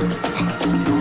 Thank you.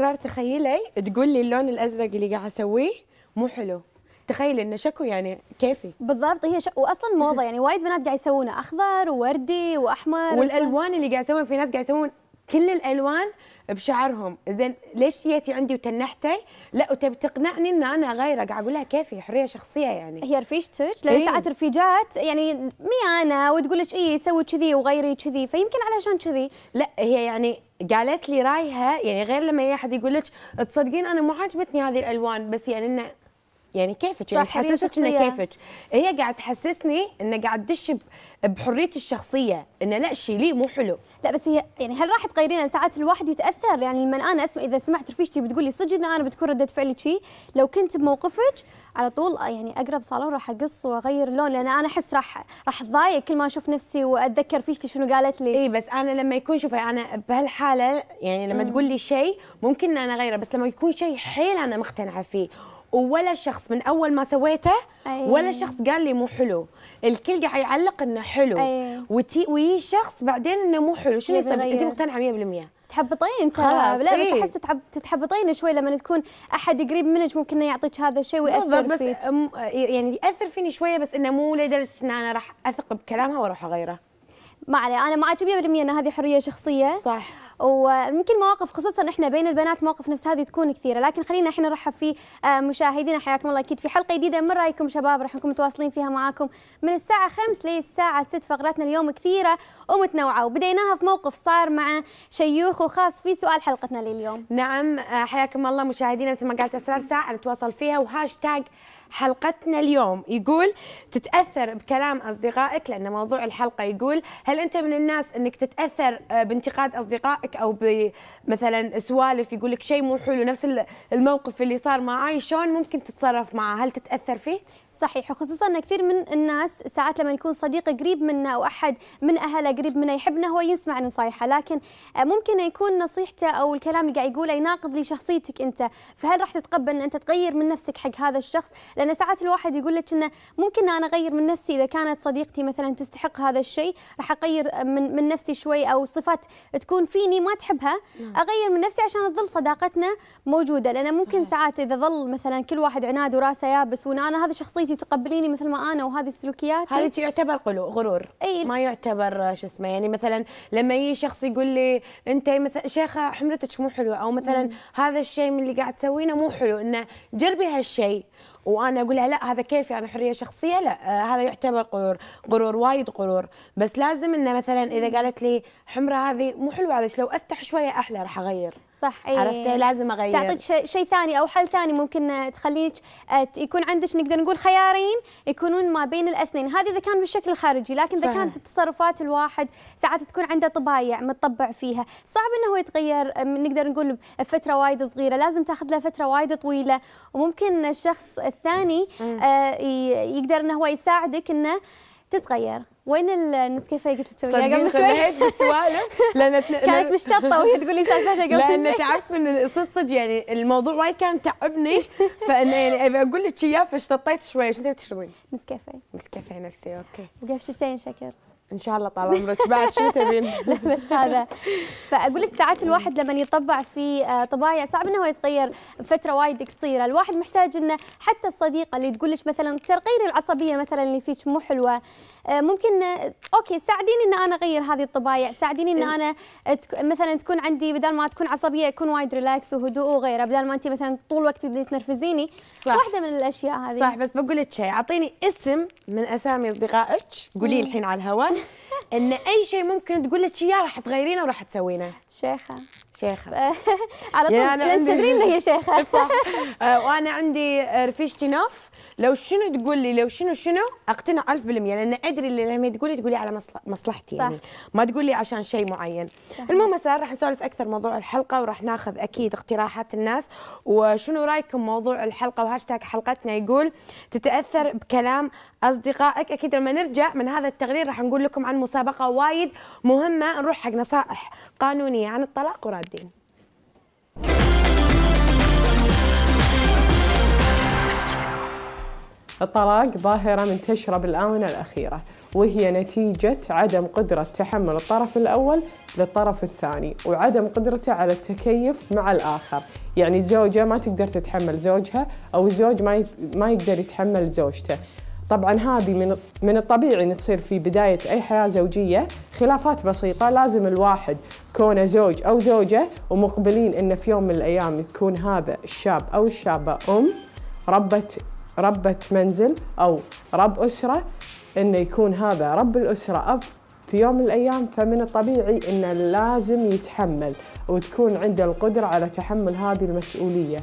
اسرار تخيلي تقول لي اللون الازرق اللي قاعد اسويه مو حلو تخيل انه شكو يعني كيفي بالضبط هي شك... واصلا موضه يعني وايد بنات قاعد يسوونه اخضر ووردي واحمر والالوان اللي قاعد يسوون في ناس قاعد يسوون كل الالوان بشعرهم زين ليش جيتي عندي وتنحتي لا وتبي تقنعني ان انا غيره قاعد اقول لها كيفي حريه شخصيه يعني هي رفيجتك لان إيه؟ ساعات رفيجات يعني مي انا وتقول لك اي سوي كذي وغيري كذي فيمكن علشان كذي لا هي يعني قالت لي رايها يعني غير لما اي احد يقول لك تصدقين انا مو عجبتني هذه الالوان بس يعني انه يعني كيفك يعني تحسسك انه كيفك هي قاعد تحسسني ان قاعد تدش بحريتي الشخصيه انه لا شيء لي مو حلو لا بس هي يعني هل راح تغيرين ساعات الواحد يتاثر يعني لما انا اسمع اذا سمعت رفيجتي بتقول لي صدق انا بتكون رده فعلي شي لو كنت بموقفك على طول آه، يعني اقرب صالون راح اقص واغير اللون لان انا احس راح راح اتضايق كل ما اشوف نفسي واتذكر رفيجتي شنو قالت لي اي بس انا لما يكون شوفي انا بهالحاله يعني لما تقول لي شيء ممكن انا اغيره بس لما يكون شيء حيل انا مقتنعه فيه ولا شخص من اول ما سويته أي. أيوة. ولا شخص قال لي مو حلو الكل قاعد يعلق انه حلو أيوة. وتي ويجي شخص بعدين انه مو حلو شنو يصير انت مقتنعه 100% تحبطين ترى لا إيه؟ بس احس تتحبطين شوي لما تكون احد قريب منك ممكن انه يعطيك هذا الشيء وياثر بس فيك يعني ياثر فيني شويه بس انه مو لدرجه ان انا راح اثق بكلامها واروح اغيره ما علي انا معك 100% ان هذه حريه شخصيه صح ويمكن مواقف خصوصا احنا بين البنات مواقف نفس هذه تكون كثيره لكن خلينا احنا نرحب في آه، مشاهدينا حياكم الله اكيد في حلقه جديده من رايكم شباب راح نكون متواصلين فيها معاكم من الساعه 5 للساعه 6 فقراتنا اليوم كثيره ومتنوعه وبديناها في موقف صار مع شيوخ وخاص في سؤال حلقتنا لليوم نعم آه، حياكم الله مشاهدينا مثل ما قالت اسرار ساعه نتواصل فيها وهاشتاج حلقتنا اليوم يقول تتاثر بكلام اصدقائك لان موضوع الحلقه يقول هل انت من الناس انك تتاثر آه، بانتقاد اصدقائك او مثلا سوالف يقول لك شيء مو حلو نفس الموقف اللي صار معي شلون ممكن تتصرف معه هل تتاثر فيه صحيح وخصوصا ان كثير من الناس ساعات لما يكون صديق قريب منا او احد من اهله قريب منا يحبنا هو يسمع نصايحه لكن ممكن يكون نصيحته او الكلام اللي قاعد يقوله يناقض لشخصيتك انت فهل راح تتقبل ان انت تغير من نفسك حق هذا الشخص لان ساعات الواحد يقول لك انه ممكن انا اغير من نفسي اذا كانت صديقتي مثلا تستحق هذا الشيء راح اغير من من نفسي شوي او صفات تكون فيني ما تحبها نعم. اغير من نفسي عشان تظل صداقتنا موجوده لان ممكن صحيح. ساعات اذا ظل مثلا كل واحد عناد وراسه يابس وانا هذا شخصيتي انت تقبليني مثل ما انا وهذه السلوكيات هذا يعتبر قلو غرور اي ما يعتبر شو اسمه يعني مثلا لما يجي شخص يقول لي انت مثلا شيخه حمرتك مو حلوه او مثلا مم. هذا الشيء من اللي قاعد تسوينه مو حلو انه جربي هالشيء وانا اقول لها لا هذا كيفي انا حريه شخصيه لا آه هذا يعتبر غرور غرور وايد غرور بس لازم انه مثلا اذا قالت لي حمره هذه مو حلوه علش لو افتح شويه احلى راح اغير صح أيه. عرفتي لازم اغير تعطيك شيء ثاني او حل ثاني ممكن تخليك آه، يكون عندك نقدر نقول خيارين يكونون ما بين الاثنين هذا اذا كان بالشكل الخارجي لكن اذا كان تصرفات الواحد ساعات تكون عنده طبايع متطبع فيها صعب انه يتغير آه، نقدر نقول بفتره وايد صغيره لازم تاخذ له فتره وايد طويله وممكن الشخص الثاني آه، يقدر انه هو يساعدك انه تتغير وين النسكافيه قلت تسويها قبل شوي؟ صدقني بالسوالف لان كانت مشتطه وهي تقول لي سالفتها قبل شوي لان تعبت من الصدق يعني الموضوع وايد كان تعبني فانا يعني ابي اقول لك اياه فاشتطيت شوي شو تبي تشربين؟ نسكافيه نسكافيه نفسي اوكي وقفشتين شتين شكر ان شاء الله طال عمرك بعد شو تبين لا بس هذا فاقول لك ساعات الواحد لما يطبع في آه، طبايع صعب انه يتغير فتره وايد قصيره الواحد محتاج انه حتى الصديقه اللي تقول لك مثلا ترى العصبيه مثلا اللي فيك مو حلوه آه، ممكن آه، اوكي ساعديني ان انا اغير هذه الطبايع ساعديني ان انا مثلا تكون عندي بدل ما تكون عصبيه يكون وايد ريلاكس وهدوء وغيره بدل ما انت مثلا طول الوقت تنرفزيني صح واحده من الاشياء هذه صح بس بقول لك شيء اعطيني اسم من اسامي اصدقائك قولي الحين على الهواء ان اي شيء ممكن تقول لك اياه راح تغيرينه وراح تسوينه شيخه شيخه على طول يعني ان تدرين هي شيخه صح آه، وانا عندي رفيشتي نوف لو شنو تقول لي لو شنو شنو اقتنع 1000% لان ادري اللي لما تقولي تقولي على مصلحتي يعني صح. ما تقولي عشان شيء معين صح. المهم هسه راح نسولف اكثر موضوع الحلقه وراح ناخذ اكيد اقتراحات الناس وشنو رايكم موضوع الحلقه وهاشتاج حلقتنا يقول تتاثر بكلام اصدقائك اكيد لما نرجع من هذا التقرير راح نقول لكم عن مسابقه مسابقه وايد مهمه نروح حق نصائح قانونيه عن الطلاق ورادين الطلاق ظاهرة منتشرة بالآونة الأخيرة وهي نتيجة عدم قدرة تحمل الطرف الأول للطرف الثاني وعدم قدرته على التكيف مع الآخر يعني زوجة ما تقدر تتحمل زوجها أو الزوج ما يقدر يتحمل زوجته طبعا هذه من من الطبيعي ان تصير في بدايه اي حياه زوجيه خلافات بسيطه لازم الواحد كونه زوج او زوجه ومقبلين انه في يوم من الايام يكون هذا الشاب او الشابه ام ربة ربة منزل او رب اسره انه يكون هذا رب الاسره اب في يوم من الايام فمن الطبيعي انه لازم يتحمل وتكون عنده القدره على تحمل هذه المسؤوليه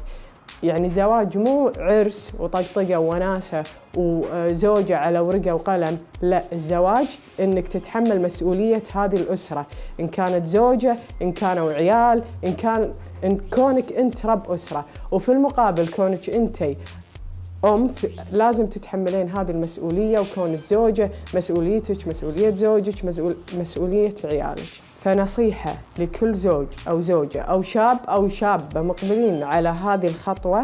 يعني زواج مو عرس وطقطقة وناسة وزوجة على ورقة وقلم لا الزواج انك تتحمل مسؤولية هذه الأسرة إن كانت زوجة إن كانوا عيال إن كان إن كونك أنت رب أسرة وفي المقابل كونك أنتي أم لازم تتحملين هذه المسؤولية وكونك زوجة مسؤوليتك مسؤولية زوجك مسؤولية عيالك فنصيحة لكل زوج أو زوجة أو شاب أو شابة مقبلين على هذه الخطوة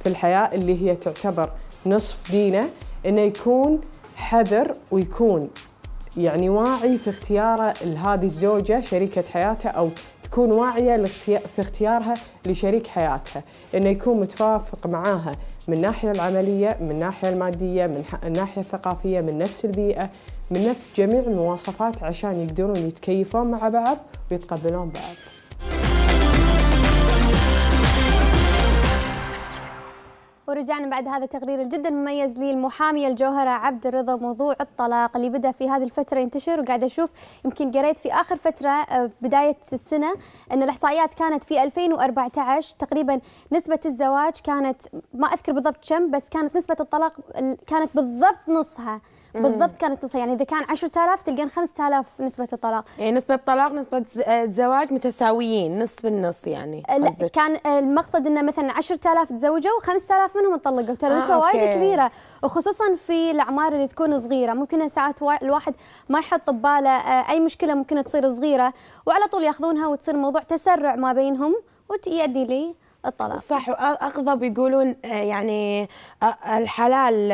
في الحياة اللي هي تعتبر نصف دينه إنه يكون حذر ويكون يعني واعي في اختياره لهذه الزوجة شريكة حياته أو تكون واعية في اختيارها لشريك حياتها إنه يكون متوافق معاها من الناحية العملية من الناحية المادية من الناحية الثقافية من نفس البيئة من نفس جميع المواصفات عشان يقدرون يتكيفون مع بعض ويتقبلون بعض ورجعنا بعد هذا التقرير الجدا مميز للمحامية الجوهرة عبد الرضا موضوع الطلاق اللي بدأ في هذه الفترة ينتشر وقاعد أشوف يمكن قريت في آخر فترة آه، بداية السنة أن الإحصائيات كانت في 2014 تقريبا نسبة الزواج كانت ما أذكر بالضبط كم بس كانت نسبة الطلاق كانت بالضبط نصها بالضبط كانت تصل يعني اذا كان 10000 تلقين 5000 نسبه الطلاق يعني نسبه الطلاق نسبه آه، الزواج متساويين نص بالنص يعني لا كان المقصد انه مثلا 10000 تزوجوا و5000 منهم طلقوا ترى آه، نسبه آه وايد كبيره وخصوصا في الاعمار اللي تكون صغيره ممكن ساعات الواحد ما يحط بباله آه، اي مشكله ممكن تصير صغيره وعلى طول ياخذونها وتصير موضوع تسرع ما بينهم ويؤدي لي الطلاق صح واغضب يقولون يعني الحلال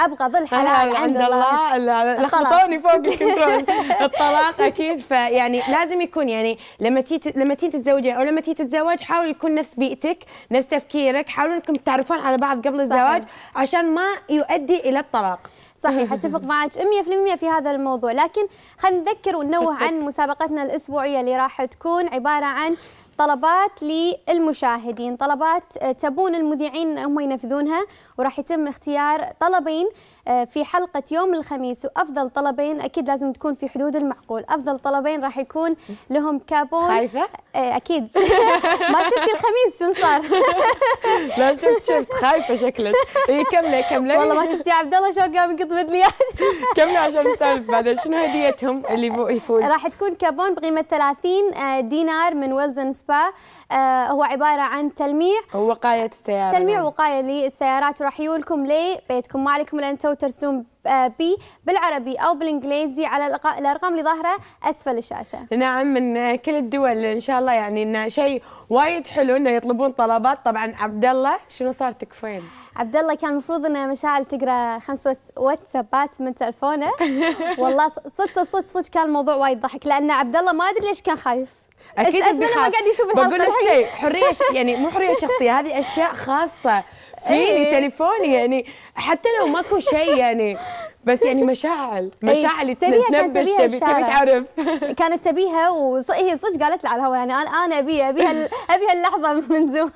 ابغى ظل حلال عند الله, الله. لخبطوني فوق الكنترول الطلاق اكيد فيعني لازم يكون يعني لما تي لما تي تتزوجين او لما تي تتزوج حاولوا يكون نفس بيئتك نفس تفكيرك حاولوا انكم تعرفون على بعض قبل الزواج صحيح. عشان ما يؤدي الى الطلاق صحيح اتفق معك 100% في هذا الموضوع لكن خلينا نذكر وننوه عن مسابقتنا الاسبوعيه اللي راح تكون عباره عن طلبات للمشاهدين طلبات آه، تبون المذيعين هم ينفذونها وراح يتم اختيار طلبين آه، في حلقة يوم الخميس وأفضل طلبين أكيد لازم تكون في حدود المعقول أفضل طلبين راح يكون لهم كابون خايفة؟ آه، أكيد ما شفتي الخميس شنو صار لا شفت شفت خايفة شكلك هي إيه، كملة كملة والله ما شفتي عبد الله شو قام يقط لي كملة عشان نسولف بعدين شنو هديتهم اللي يفوز راح تكون كابون بقيمة 30 دينار من ويلزن الكشفة هو عبارة عن تلميع وقاية السيارة تلميع نعم. وقاية للسيارات وراح يولكم لبيتكم ما عليكم الا انتم ترسلون آه، بي بالعربي او بالانجليزي على الارقام اللي ظاهره اسفل الشاشه. نعم من كل الدول ان شاء الله يعني انه شيء وايد حلو انه يطلبون طلبات طبعا عبد الله شنو صار تكفين؟ عبد الله كان المفروض ان مشاعل تقرا خمس واتسابات من تلفونه والله صدق صدق صدق كان الموضوع وايد ضحك لان عبد الله ما ادري ليش كان خايف. اكيد انا ما قاعد يشوف بقول لك شيء حريه يعني مو حريه شخصيه هذه اشياء خاصه فيني إيه. تليفوني يعني حتى لو ماكو شيء يعني بس يعني مشاعل إيه. مشاعل تبي تنبش تبي تبي تعرف كانت تبيها وهي صدق قالت لي على الهواء يعني انا انا ابيها ابيها ابيها اللحظه من زمان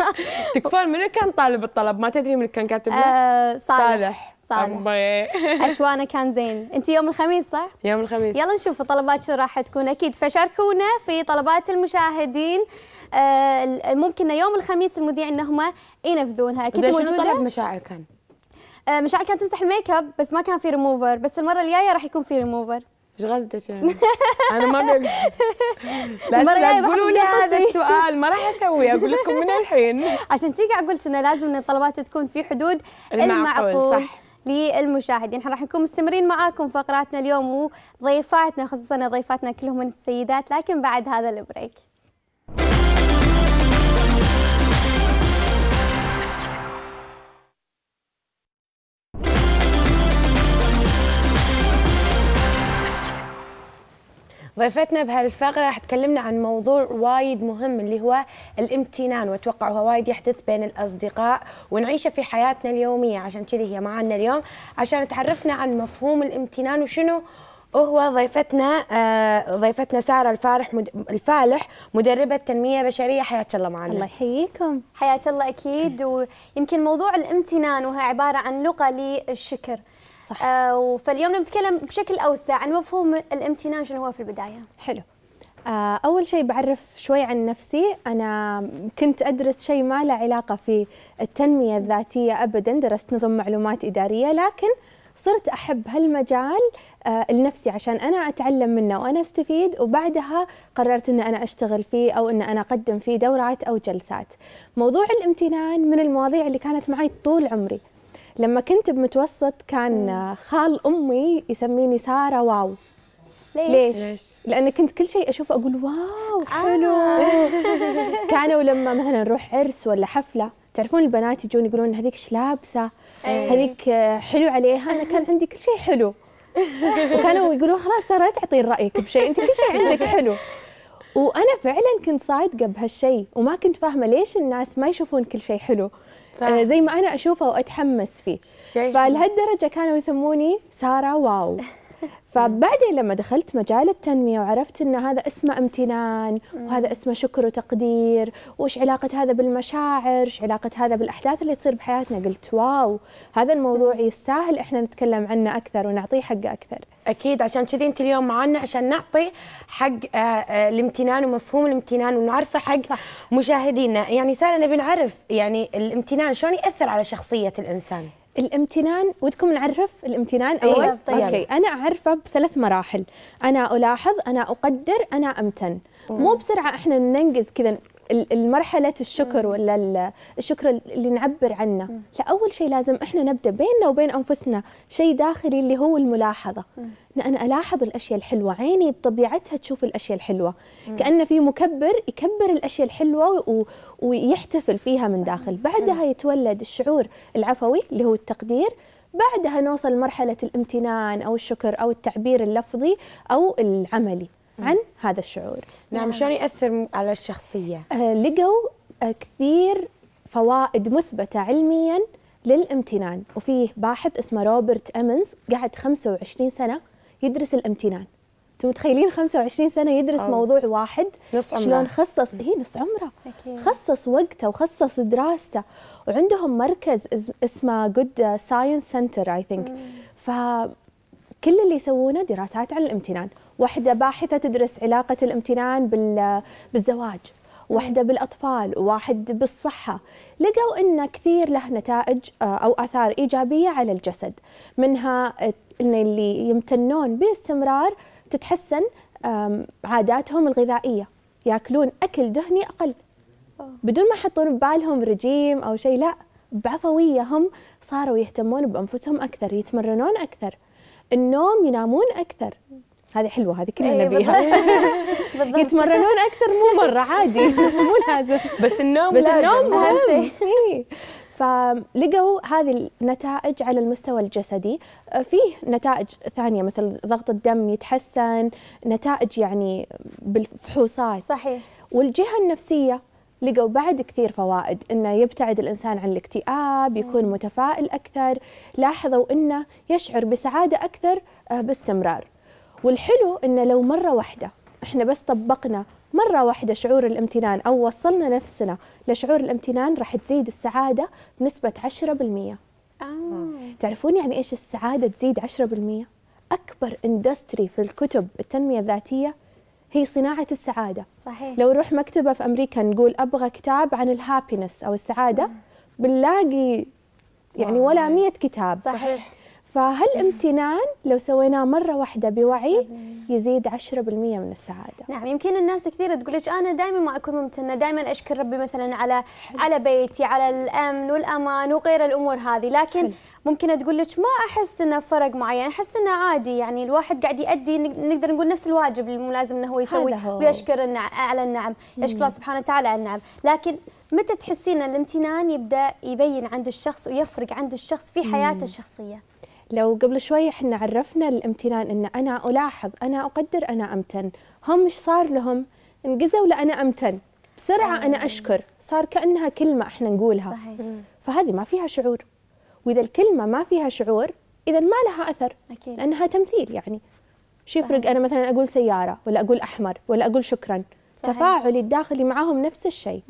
تكفون منو كان طالب الطلب ما تدري من كان كاتب له؟ آه صالح, صالح. صالح عشوانه كان زين انت يوم الخميس صح يوم الخميس يلا نشوف الطلبات شو راح تكون اكيد فشاركونا في طلبات المشاهدين آه ممكن يوم الخميس المذيع انهم ينفذونها اكيد موجوده طلب مشاعر كان آه مشاعر كانت تمسح الميك اب بس ما كان في ريموفر بس المره الجايه راح يكون في ريموفر ايش غزتك يعني؟ انا ما بقول لا, لا تقولوا لي هذا السؤال ما راح اسويه اقول لكم من الحين عشان تيجي اقول لك انه لازم ان الطلبات تكون في حدود المعقول, المعقول. صح للمشاهدين، احنا راح نكون مستمرين معاكم فقراتنا اليوم وضيفاتنا خصوصا ضيفاتنا كلهم من السيدات لكن بعد هذا البريك. ضيفتنا بهالفقره راح تكلمنا عن موضوع وايد مهم اللي هو الامتنان واتوقع هو وايد يحدث بين الاصدقاء ونعيشه في حياتنا اليوميه عشان كذي هي معنا اليوم عشان تعرفنا عن مفهوم الامتنان وشنو وهو ضيفتنا آه ضيفتنا ساره الفارح مد... الفالح مدربه تنميه بشريه حياك الله معنا الله يحييكم حياك الله اكيد ويمكن موضوع الامتنان وهي عباره عن لغه للشكر صح آه فاليوم نتكلم بشكل اوسع عن مفهوم الامتنان شنو هو في البدايه حلو آه اول شيء بعرف شوي عن نفسي انا كنت ادرس شيء ما له علاقه في التنميه الذاتيه ابدا درست نظم معلومات اداريه لكن صرت احب هالمجال آه، لنفسي عشان انا اتعلم منه وانا استفيد وبعدها قررت ان انا اشتغل فيه او ان انا اقدم فيه دورات او جلسات. موضوع الامتنان من المواضيع اللي كانت معي طول عمري، لما كنت بمتوسط كان خال امي يسميني ساره واو ليش؟ ليش؟ لأن كنت كل شيء أشوفه أقول واو آه. حلو آه. كانوا لما مثلا نروح عرس ولا حفلة تعرفون البنات يجون يقولون هذيك ايش لابسة؟ أيه. هذيك حلو عليها أنا كان عندي كل شيء حلو وكانوا يقولون خلاص سارة لا تعطين رأيك بشيء أنت كل شيء عندك حلو وأنا فعلا كنت صادقة بهالشيء وما كنت فاهمة ليش الناس ما يشوفون كل شيء حلو صح. آه، زي ما انا اشوفه واتحمس فيه شيء فلهالدرجه كانوا يسموني ساره واو فبعدين لما دخلت مجال التنمية وعرفت أن هذا اسمه امتنان وهذا اسمه شكر وتقدير وش علاقة هذا بالمشاعر إيش علاقة هذا بالأحداث اللي تصير بحياتنا قلت واو هذا الموضوع يستاهل إحنا نتكلم عنه أكثر ونعطيه حقه أكثر أكيد عشان كذي أنت اليوم معنا عشان نعطي حق آه، آه، الامتنان ومفهوم الامتنان ونعرفه حق مشاهدينا يعني سارة نبي نعرف يعني الامتنان شلون يأثر على شخصية الإنسان الامتنان ودكم نعرف الامتنان أيوة، اول أيوة. طيب. اوكي انا اعرفه بثلاث مراحل انا الاحظ انا اقدر انا امتن مو بسرعه احنا ننجز كذا المرحله الشكر ولا الشكر اللي نعبر عنه لا اول شيء لازم احنا نبدا بيننا وبين انفسنا شيء داخلي اللي هو الملاحظه ان انا الاحظ الاشياء الحلوه عيني بطبيعتها تشوف الاشياء الحلوه كانه في مكبر يكبر الاشياء الحلوه ويحتفل فيها من داخل بعدها يتولد الشعور العفوي اللي هو التقدير بعدها نوصل مرحله الامتنان او الشكر او التعبير اللفظي او العملي عن هذا الشعور نعم, نعم. شلون ياثر على الشخصيه آه لقوا آه كثير فوائد مثبته علميا للامتنان وفيه باحث اسمه روبرت امنز قعد 25 سنه يدرس الامتنان انتم متخيلين 25 سنه يدرس أوه. موضوع واحد نص عمره شلون خصص هي إيه، نص عمره أكيد. خصص وقته وخصص دراسته وعندهم مركز اسمه جود ساينس سنتر اي ثينك فكل اللي يسوونه دراسات عن الامتنان واحدة باحثة تدرس علاقة الامتنان بالزواج واحدة بالأطفال واحد بالصحة لقوا أن كثير له نتائج آه، أو آثار إيجابية على الجسد منها آه، أن اللي يمتنون باستمرار تتحسن عاداتهم الغذائية ياكلون أكل دهني أقل بدون ما يحطون ببالهم رجيم أو شيء لا بعفوية هم صاروا يهتمون بأنفسهم أكثر يتمرنون أكثر النوم ينامون أكثر هذه حلوه هذه كلنا إيه، نبيها يتمرنون اكثر مو مره عادي مو لازم بس النوم بس النوم اهم شيء إيه. فلقوا هذه النتائج على المستوى الجسدي أه، فيه نتائج ثانية مثل ضغط الدم يتحسن نتائج يعني بالفحوصات صحيح والجهة النفسية لقوا بعد كثير فوائد انه يبتعد الانسان عن الاكتئاب يكون متفائل اكثر لاحظوا انه يشعر بسعاده اكثر أه، باستمرار والحلو إنه لو مرة واحدة إحنا بس طبقنا مرة واحدة شعور الامتنان أو وصلنا نفسنا لشعور الامتنان راح تزيد السعادة بنسبة 10% آه. تعرفون يعني إيش السعادة تزيد 10% أكبر اندستري في الكتب التنمية الذاتية هي صناعة السعادة صحيح لو نروح مكتبة في أمريكا نقول أبغى كتاب عن الهابينس أو السعادة آه. بنلاقي يعني آه. ولا مية كتاب صحيح فهالامتنان لو سويناه مره واحده بوعي يزيد 10% من السعاده. نعم يمكن الناس كثير تقول لك انا دائما ما اكون ممتنه، دائما اشكر ربي مثلا على على بيتي، على الامن والامان وغير الامور هذه، لكن ممكن تقول لك ما احس انه فرق معين، احس انه عادي يعني الواحد قاعد يؤدي نقدر نقول نفس الواجب الملازم انه هو يسوي هو. ويشكر على النعم، يشكر الله سبحانه وتعالى على النعم، لكن متى تحسين ان الامتنان يبدا يبين عند الشخص ويفرق عند الشخص في حياته الشخصيه لو قبل شوي احنا عرفنا الامتنان ان انا الاحظ انا اقدر انا امتن هم مش صار لهم انقزوا لا انا امتن بسرعه انا آه. اشكر صار كانها كلمه احنا نقولها صحيح. فهذه ما فيها شعور واذا الكلمه ما فيها شعور اذا ما لها اثر أكيد. لانها تمثيل يعني شو يفرق انا مثلا اقول سياره ولا اقول احمر ولا اقول شكرا تفاعلي الداخلي معاهم نفس الشيء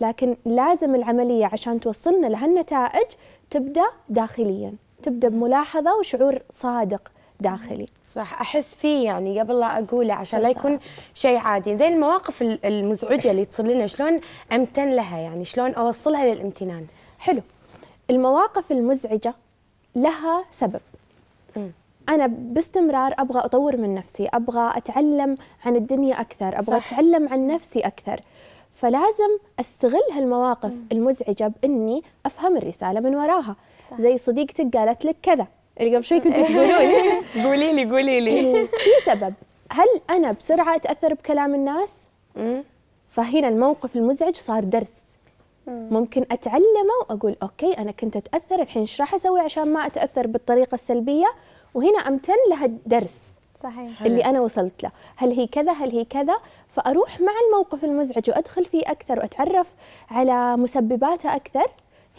لكن لازم العملية عشان توصلنا لهالنتائج تبدأ داخليا تبدأ بملاحظة وشعور صادق داخلي صح احس فيه يعني قبل لا اقوله عشان لا يكون شيء عادي زي المواقف المزعجه اللي تصير لنا شلون امتن لها يعني شلون اوصلها للامتنان حلو المواقف المزعجه لها سبب انا باستمرار ابغى اطور من نفسي ابغى اتعلم عن الدنيا اكثر ابغى صح. اتعلم عن نفسي اكثر فلازم استغل هالمواقف مم. المزعجه باني افهم الرساله من وراها صح. زي صديقتك قالت لك كذا اللي قبل شوي كنتوا تقولون قولي لي قولي لي إيه، في سبب هل انا بسرعه اتاثر بكلام الناس مم. فهنا الموقف المزعج صار درس ممكن اتعلمه واقول اوكي انا كنت اتاثر الحين ايش راح اسوي عشان ما اتاثر بالطريقه السلبيه وهنا امتن لها الدرس صحيح اللي انا وصلت له هل هي كذا هل هي كذا فاروح مع الموقف المزعج وادخل فيه اكثر واتعرف على مسبباته اكثر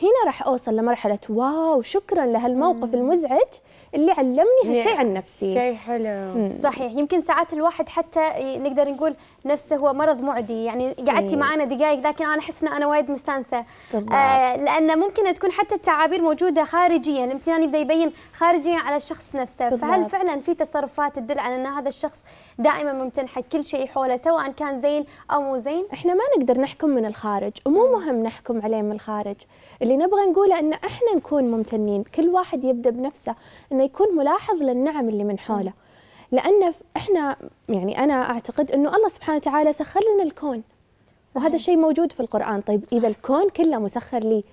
هنا راح اوصل لمرحله واو شكرا لهالموقف المزعج اللي علمني هالشيء عن نفسي شيء حلو مم. صحيح يمكن ساعات الواحد حتى نقدر نقول نفسه هو مرض معدي يعني قعدتي إيه. معنا دقائق لكن انا احس ان انا وايد مستانسه آه لان ممكن تكون حتى التعابير موجوده خارجيا الامتنان يبدا يبين خارجيا على الشخص نفسه بالضبط. فهل فعلا في تصرفات تدل على ان هذا الشخص دائما ممتن حق كل شيء حوله سواء كان زين او مو زين احنا ما نقدر نحكم من الخارج ومو مهم نحكم عليه من الخارج اللي نبغى نقوله ان احنا نكون ممتنين كل واحد يبدا بنفسه انه يكون ملاحظ للنعم اللي من حوله م. لأن إحنا يعني أنا أعتقد أنه الله سبحانه وتعالى سخر لنا الكون وهذا الشيء موجود في القرآن طيب صح. إذا الكون كله مسخر لي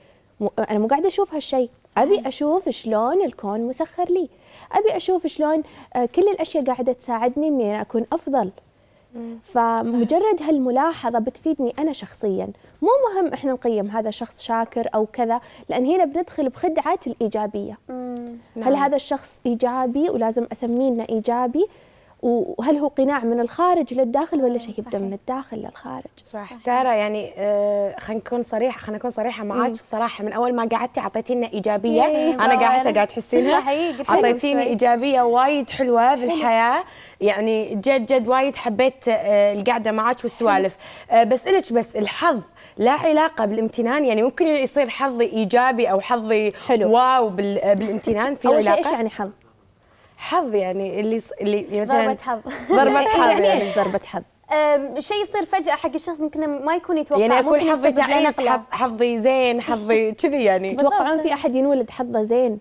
أنا مو قاعدة أشوف هالشيء أبي أشوف شلون الكون مسخر لي أبي أشوف شلون آه، كل الأشياء قاعدة تساعدني أني أكون أفضل فمجرد هالملاحظه بتفيدني انا شخصيا مو مهم احنا نقيم هذا شخص شاكر او كذا لان هنا بندخل بخدعه الايجابيه هل نعم. هذا الشخص ايجابي ولازم اسميه انه ايجابي وهل هو قناع من الخارج للداخل ولا شيء يبدا من الداخل للخارج صح, صح. ساره يعني آه، خلينا نكون صريحه خلينا نكون صريحه معاك الصراحه من اول ما قعدتي اعطيتينا ايجابيه إيه، انا قاعده قاعد تحسينها اعطيتيني ايجابيه وايد حلوه بالحياه يعني جد جد وايد حبيت آه، القعده معك والسوالف آه، بس بسالك بس الحظ لا علاقه بالامتنان يعني ممكن يصير حظي ايجابي او حظي حلو. واو بالامتنان في علاقه ايش يعني حظ حظ يعني اللي اللي يعني مثلا ضربة حظ ضربة حظ يعني،, يعني ضربة حظ شيء يصير فجأة حق الشخص ممكن ما يكون يتوقع يعني أكون حظي تعيس حظي زين حظي كذي يعني تتوقعون في أحد ينولد حظه زين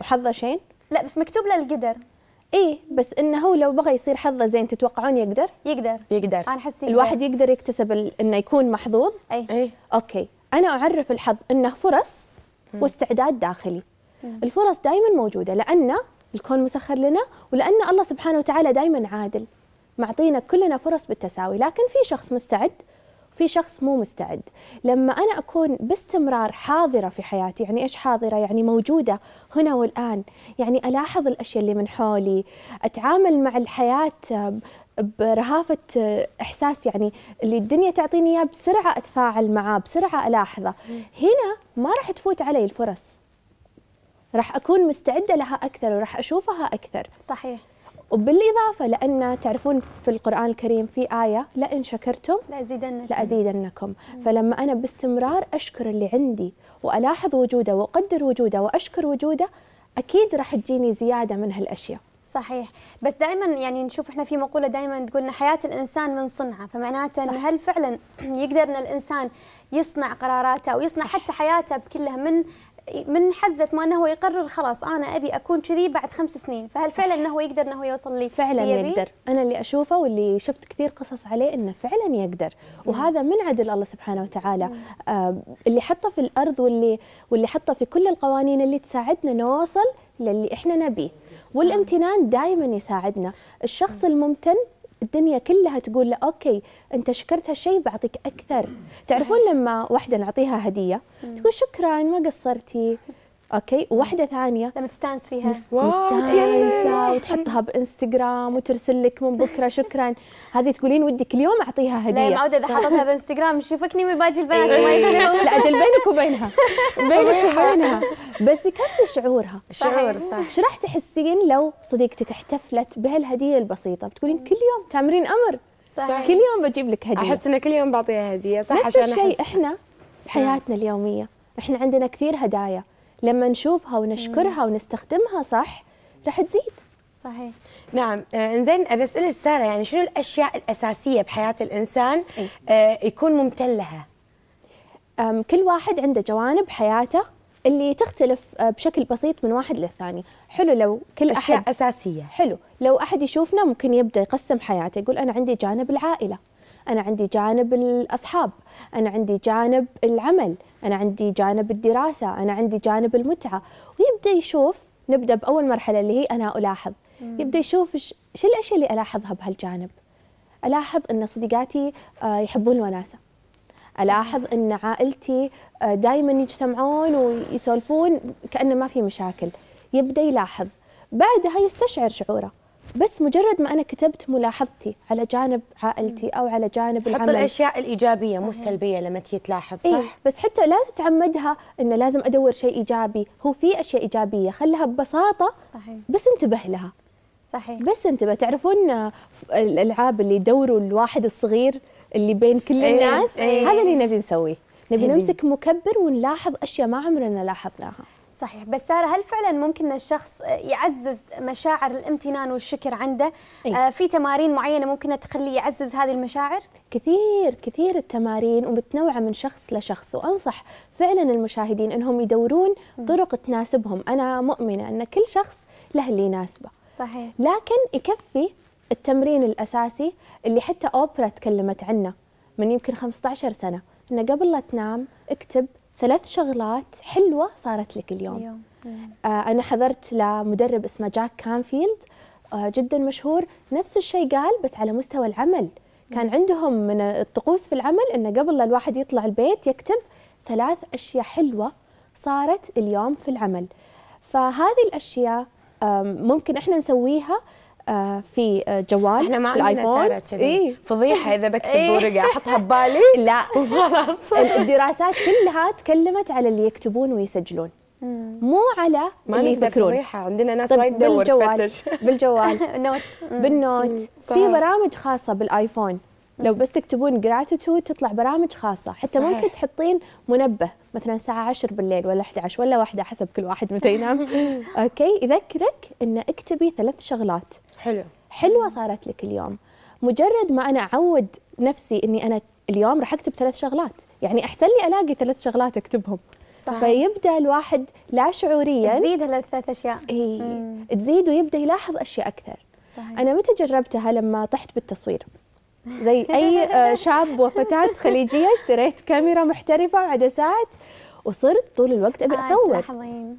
وحظه شين؟ لا بس مكتوب له القدر ايه بس انه هو لو بغى يصير حظه زين تتوقعون يقدر؟ يقدر يقدر انا احس الواحد يقدر يكتسب انه يكون محظوظ؟ اي ايه اوكي انا اعرف الحظ انه فرص واستعداد داخلي. الفرص دائما موجوده لأنه الكون مسخر لنا ولأن الله سبحانه وتعالى دائما عادل معطينا كلنا فرص بالتساوي لكن في شخص مستعد في شخص مو مستعد لما أنا أكون باستمرار حاضرة في حياتي يعني إيش حاضرة يعني موجودة هنا والآن يعني ألاحظ الأشياء اللي من حولي أتعامل مع الحياة برهافة إحساس يعني اللي الدنيا تعطيني إياه بسرعة أتفاعل معاه بسرعة ألاحظه هنا ما راح تفوت علي الفرص راح اكون مستعده لها اكثر وراح اشوفها اكثر صحيح وبالإضافة لأن تعرفون في القرآن الكريم في آية لئن شكرتم لأزيدنكم, لأزيدنكم فلما أنا باستمرار أشكر اللي عندي وألاحظ وجوده وأقدر وجوده وأشكر وجوده أكيد راح تجيني زيادة من هالأشياء صحيح بس دائما يعني نشوف احنا في مقوله دائما تقولنا حياه الانسان من صنعه فمعناته ان هل فعلا يقدر ان الانسان يصنع قراراته ويصنع صح. حتى حياته بكلها من من حزه ما انه هو يقرر خلاص انا ابي اكون كذي بعد خمس سنين فهل صح. فعلا انه هو يقدر انه هو يوصل لي فعلا يبي؟ يقدر انا اللي اشوفه واللي شفت كثير قصص عليه انه فعلا يقدر وهذا من عدل الله سبحانه وتعالى آه اللي حطه في الارض واللي واللي حطه في كل القوانين اللي تساعدنا نوصل للي احنا نبيه والامتنان دائما يساعدنا الشخص الممتن الدنيا كلها تقول له اوكي انت شكرت هالشيء بعطيك اكثر صحيح. تعرفون لما واحده نعطيها هديه تقول شكرا ما قصرتي اوكي وواحده ثانيه لما تستانس فيها مستانسه وتحطها بانستغرام وترسل لك من بكره شكرا هذه تقولين ودك اليوم اعطيها هديه لا يا معوده اذا حطتها بانستغرام شوفكني من باقي البنات إيه. ما يكلمهم لا اجل بينك وبينها بينك وبينها بس كيف شعورها شعور صح ايش راح تحسين لو صديقتك احتفلت بهالهديه البسيطه بتقولين كل يوم تامرين امر صح كل يوم بجيب لك هديه احس ان كل يوم بعطيها هديه صح عشان نفس الشيء احنا في نعم. حياتنا اليوميه احنا عندنا كثير هدايا لما نشوفها ونشكرها ونستخدمها صح رح تزيد صحيح نعم آه، انزين بسألك ساره يعني شنو الاشياء الاساسيه بحياه الانسان آه يكون ممتن لها كل واحد عنده جوانب حياته اللي تختلف آه، بشكل بسيط من واحد للثاني حلو لو كل أشياء أحد أساسية حلو لو أحد يشوفنا ممكن يبدأ يقسم حياته يقول أنا عندي جانب العائلة أنا عندي جانب الأصحاب أنا عندي جانب العمل أنا عندي جانب الدراسة أنا عندي جانب المتعة ويبدأ يشوف نبدأ بأول مرحلة اللي هي أنا ألاحظ مم. يبدأ يشوف شو الأشياء اللي ألاحظها بهالجانب ألاحظ أن صديقاتي آه، يحبون الوناسة ألاحظ أن عائلتي آه، دائما يجتمعون ويسولفون كأنه ما في مشاكل يبدأ يلاحظ بعدها يستشعر شعوره بس مجرد ما انا كتبت ملاحظتي على جانب عائلتي او على جانب العمل حط الاشياء الايجابيه مو السلبيه لما تيجي تلاحظ إيه، صح إيه بس حتى لا تتعمدها انه لازم ادور شيء ايجابي هو في اشياء ايجابيه خلها ببساطه صحيح. بس انتبه لها صحيح بس انتبه تعرفون الالعاب اللي يدوروا الواحد الصغير اللي بين كل إيه، الناس أيه. أيه. هذا اللي نبي نسويه نبي نمسك مكبر ونلاحظ اشياء ما عمرنا لاحظناها صحيح بس سارة هل فعلا ممكن الشخص يعزز مشاعر الامتنان والشكر عنده أيه؟ آه في تمارين معينة ممكن تخليه يعزز هذه المشاعر كثير كثير التمارين ومتنوعة من شخص لشخص وأنصح فعلا المشاهدين أنهم يدورون طرق تناسبهم أنا مؤمنة أن كل شخص له اللي يناسبه صحيح لكن يكفي التمرين الأساسي اللي حتى أوبرا تكلمت عنه من يمكن 15 سنة أنه قبل لا تنام اكتب ثلاث شغلات حلوه صارت لك اليوم, اليوم. آه انا حضرت لمدرب اسمه جاك كانفيلد آه جدا مشهور نفس الشيء قال بس على مستوى العمل كان عندهم من الطقوس في العمل انه قبل لا الواحد يطلع البيت يكتب ثلاث اشياء حلوه صارت اليوم في العمل فهذه الاشياء ممكن احنا نسويها آه، في آه، جوال احنا ما عندنا ساره كذي إيه؟ فضيحه اذا بكتب إيه؟ ورقه احطها ببالي لا وخلاص الدراسات كلها تكلمت على اللي يكتبون ويسجلون مو على ما اللي يفكرون فضيحه عندنا ناس طيب، وايد تدور بالجوال بالجوال نوت بالنوت في برامج خاصه بالايفون لو بس تكتبون جراتيتود تطلع برامج خاصه حتى صحيح. ممكن تحطين منبه مثلا الساعه 10 بالليل ولا 11 ولا واحدة حسب كل واحد متى ينام اوكي يذكرك ان اكتبي ثلاث شغلات حلو حلوه صارت لك اليوم مجرد ما انا اعود نفسي اني انا اليوم راح اكتب ثلاث شغلات يعني احسن لي الاقي ثلاث شغلات اكتبهم صحيح. فيبدا الواحد لا شعوريا تزيد هالثلاث اشياء اي تزيد ويبدا يلاحظ اشياء اكثر صحيح. انا متى جربتها لما طحت بالتصوير زي اي آه، شاب وفتاه خليجيه اشتريت كاميرا محترفه وعدسات وصرت طول الوقت ابي آه، اصور تلاحظين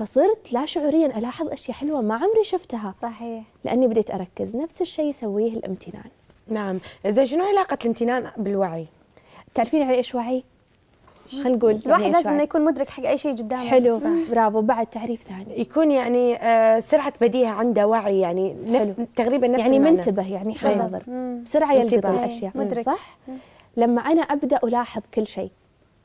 فصرت لا شعوريا الاحظ اشياء حلوه ما عمري شفتها صحيح لاني بديت اركز نفس الشيء يسويه الامتنان نعم زين شنو علاقه الامتنان بالوعي تعرفين على يعني ايش وعي خلينا نقول الواحد لازم انه يكون مدرك حق اي شيء قدامه حلو صح. برافو بعد تعريف ثاني يكون يعني آه سرعه بديهه عنده وعي يعني نفس تقريبا نفس يعني منتبه يعني إيه. حاضر بسرعه يلقط الاشياء إيه. مدرك. صح لما انا ابدا الاحظ كل شيء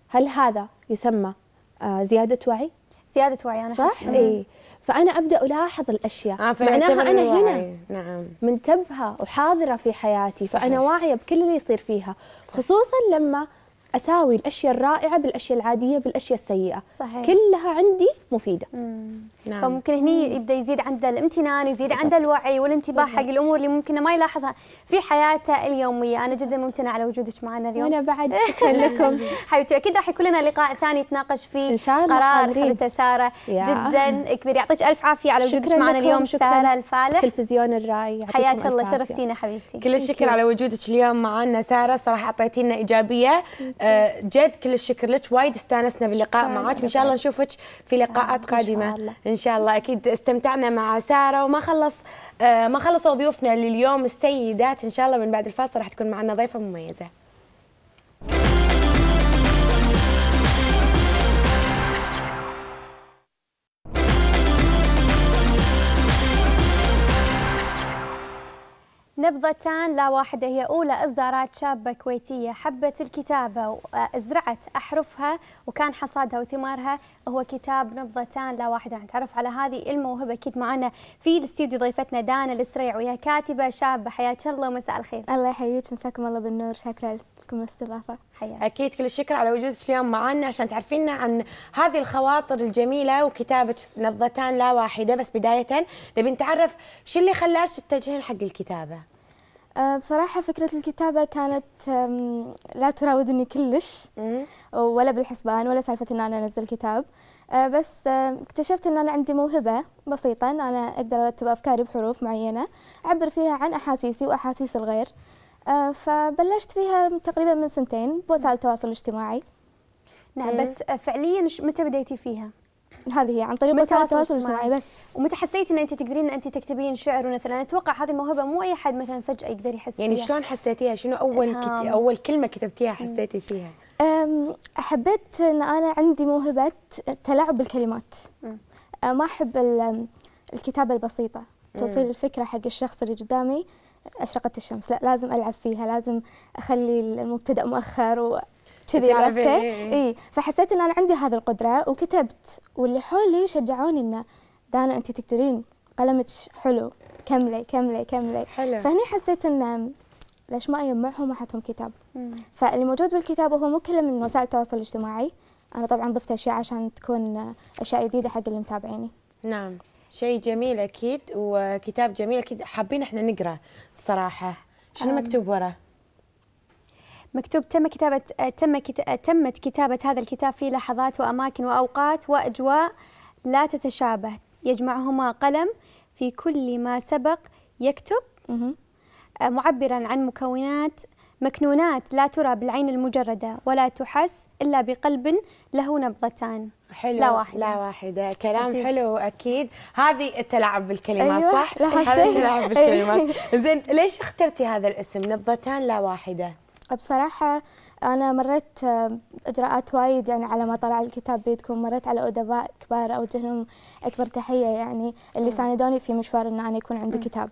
هل هذا يسمى آه زياده وعي زياده وعي انا صح اي فانا ابدا الاحظ الاشياء آه معناها انا الوعي. هنا نعم منتبهه وحاضره في حياتي صحيح. فانا واعيه بكل اللي يصير فيها صح. خصوصا لما اساوي الاشياء الرائعه بالاشياء العاديه بالاشياء السيئه صحيح. كلها عندي مفيده مم. نعم. فممكن هني يبدا يزيد عنده الامتنان يزيد عنده الوعي والانتباه حق الامور اللي ممكن ما يلاحظها في حياته اليوميه انا جدا ممتنه على وجودك معنا اليوم وانا بعد شكرا لكم حبيبتي اكيد راح يكون لنا لقاء ثاني نتناقش فيه إن شاء الله قرار حبيبتي ساره جدا كبير يعطيك الف عافيه على وجودك معنا اليوم ساره الفالح تلفزيون الراي حياك الله شرفتينا حبيبتي كل الشكر على وجودك اليوم معنا ساره صراحه اعطيتينا ايجابيه آه، جد كل الشكر لك وايد استانسنا باللقاء معك وان شاء الله نشوفك في لقاءات آه، قادمه إن شاء, الله اكيد استمتعنا مع ساره وما خلص آه، ما خلصوا ضيوفنا لليوم السيدات ان شاء الله من بعد الفاصل راح تكون معنا ضيفه مميزه نبضتان لا واحدة هي أولى إصدارات شابة كويتية حبت الكتابة وزرعت أحرفها وكان حصادها وثمارها هو كتاب نبضتان لا واحدة نتعرف يعني على هذه الموهبة أكيد معنا في الاستديو ضيفتنا دانا السريع وهي كاتبة شابة حياة الله ومساء الخير الله يحييك مساكم الله بالنور شكرا لكم الاستضافة حياك أكيد كل الشكر على وجودك اليوم معنا عشان تعرفينا عن هذه الخواطر الجميلة وكتابة نبضتان لا واحدة بس بداية نبي نتعرف شو اللي خلاك تتجهين حق الكتابة آه، بصراحة فكرة الكتابة كانت لا تراودني كلش ولا بالحسبان ولا سالفة ان انا انزل كتاب آه، بس اكتشفت ان انا عندي موهبة بسيطة ان انا اقدر ارتب افكاري بحروف معينة اعبر فيها عن احاسيسي واحاسيس الغير آه، فبلشت فيها تقريبا من سنتين بوسائل التواصل الاجتماعي نعم بس فعليا متى بديتي فيها؟ هذه هي عن طريق وسائل التواصل الاجتماعي بس ومتى حسيتي ان انت تقدرين ان انت تكتبين شعر مثلا اتوقع هذه موهبه مو اي حد مثلا فجاه يقدر يحس يعني شلون حسيتيها شنو اول كت... اول كلمه كتبتيها حسيتي فيها حبيت ان انا عندي موهبه تلاعب بالكلمات آه، ما احب الكتابه البسيطه توصيل الفكره حق الشخص اللي قدامي اشرقت الشمس لا لازم العب فيها لازم اخلي المبتدا مؤخر كذي عرفته إيه، اي إيه، فحسيت ان انا عندي هذه القدره وكتبت واللي حولي شجعوني انه دانا انت تقدرين قلمك حلو كملي كملي كملي حلو فهني حسيت ان ليش ما اجمعهم واحطهم كتاب فاللي موجود بالكتاب هو مو كله من وسائل التواصل الاجتماعي انا طبعا ضفت اشياء عشان تكون اشياء جديده حق اللي متابعيني نعم شيء جميل اكيد وكتاب جميل اكيد حابين احنا نقرا صراحه شنو مكتوب وراه مكتوب تم كتابة تم تمت كتابة هذا الكتاب في لحظات وأماكن وأوقات وأجواء لا تتشابه يجمعهما قلم في كل ما سبق يكتب آه، معبرا عن مكونات مكنونات لا ترى بالعين المجردة ولا تحس إلا بقلب له نبضتان حلو لا واحدة لا واحدة كلام أتيب. حلو أكيد هذه التلاعب بالكلمات أيوة. صح؟ هذا التلاعب أيوة. بالكلمات زين ليش اخترتي هذا الاسم نبضتان لا واحدة؟ بصراحة أنا مريت آه، إجراءات وايد يعني على ما طلع الكتاب بيدكم مريت على أدباء كبار أوجه لهم أكبر تحية يعني اللي ساندوني في مشوار إن أنا يكون عندي كتاب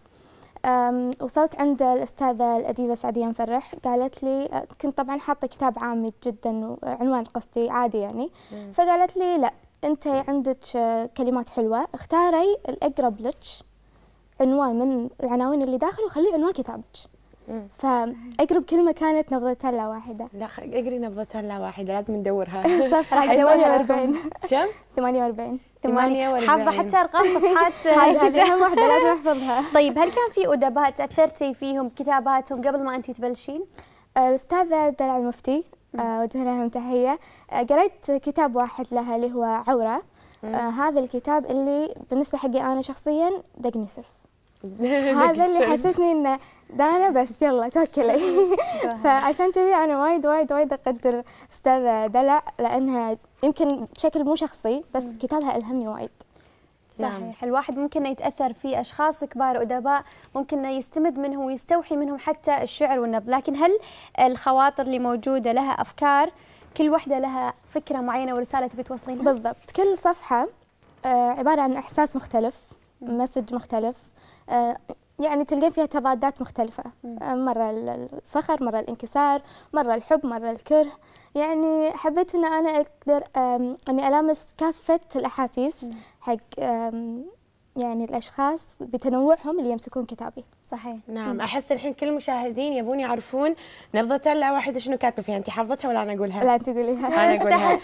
وصلت عند الأستاذة الأديبة سعدية مفرح قالت لي آه، كنت طبعا حاطة كتاب عامي جدا وعنوان آه، قصدي عادي يعني فقالت لي لا أنت عندك كلمات حلوة اختاري الأقرب لك عنوان من العناوين اللي داخل وخليه عنوان كتابك فاقرب كلمه كانت لا واحده لا اقري نبضة لا واحده لازم ندورها صح راح 48 كم 48 48 حافظه حتى ارقام صفحات هذه اهم واحده لازم احفظها طيب هل كان في ادباء تاثرتي فيهم كتاباتهم قبل ما انت تبلشين؟ الاستاذه دلع المفتي آه، وجه لهم تحيه آه، قريت كتاب واحد لها اللي هو عوره آه، هذا الكتاب اللي بالنسبه حقي انا شخصيا دقني سيف هذا اللي حسسني انه دانا بس يلا توكلي فعشان كذي انا وايد وايد وايد اقدر استاذه دلع لانها يمكن بشكل مو شخصي بس كتابها الهمني وايد نعم. صحيح الواحد ممكن يتاثر في اشخاص كبار ادباء ممكن يستمد منهم ويستوحي منهم حتى الشعر والنبض لكن هل الخواطر اللي موجوده لها افكار كل واحده لها فكره معينه ورساله تبي توصلينها بالضبط كل صفحه آه، عباره عن احساس مختلف مسج مختلف آه، يعني تلقين فيها تضادات مختلفة آه، مرة الفخر مرة الانكسار مرة الحب مرة الكره يعني حبيت ان انا اقدر اني ألامس كافة الاحاسيس حق يعني الاشخاص بتنوعهم اللي يمسكون كتابي صحيح نعم احس الحين كل المشاهدين يبون يعرفون نبضه واحده شنو كاتبه فيها انت حافظتها ولا انا اقولها؟ لا تقوليها انا اقولها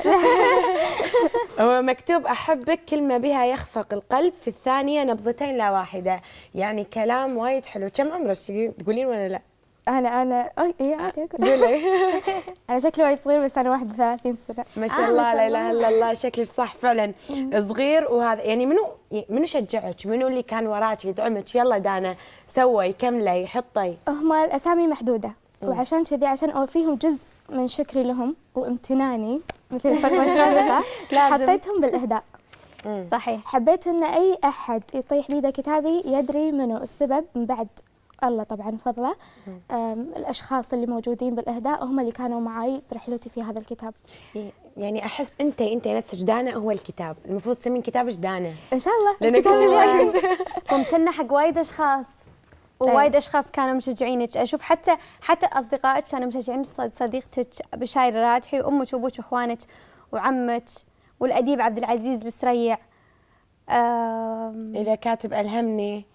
هو مكتوب احبك كلمه بها يخفق القلب في الثانيه نبضتين لا واحده يعني كلام وايد حلو كم عمرك تقولين ولا لا؟ انا انا هي إيه، عادي آه، قولي انا شكلي وايد صغير بس انا 31 سنه ما شاء آه، الله لا اله الا الله شكلك صح فعلا صغير وهذا يعني منو منو شجعك منو اللي كان وراك يدعمك يلا دانا سوي كملي حطي هم الاسامي محدوده وعشان كذي عشان اوفيهم جزء من شكري لهم وامتناني مثل الفرقه السابقه حطيتهم بالاهداء صحيح حبيت ان اي احد يطيح بيده كتابي يدري منو السبب من بعد الله طبعا فضله الاشخاص اللي موجودين بالاهداء هم اللي كانوا معي برحلتي في هذا الكتاب يعني احس انت انت نفسك دانا هو الكتاب المفروض تسمين كتابك دانا ان شاء الله لان كل شيء واجد ممتنه حق وايد اشخاص طيب. ووايد اشخاص كانوا مشجعينك اشوف حتى حتى اصدقائك كانوا مشجعين صديقتك بشاير راجحي وامك وابوك واخوانك وعمك والاديب عبد العزيز السريع إذا كاتب ألهمني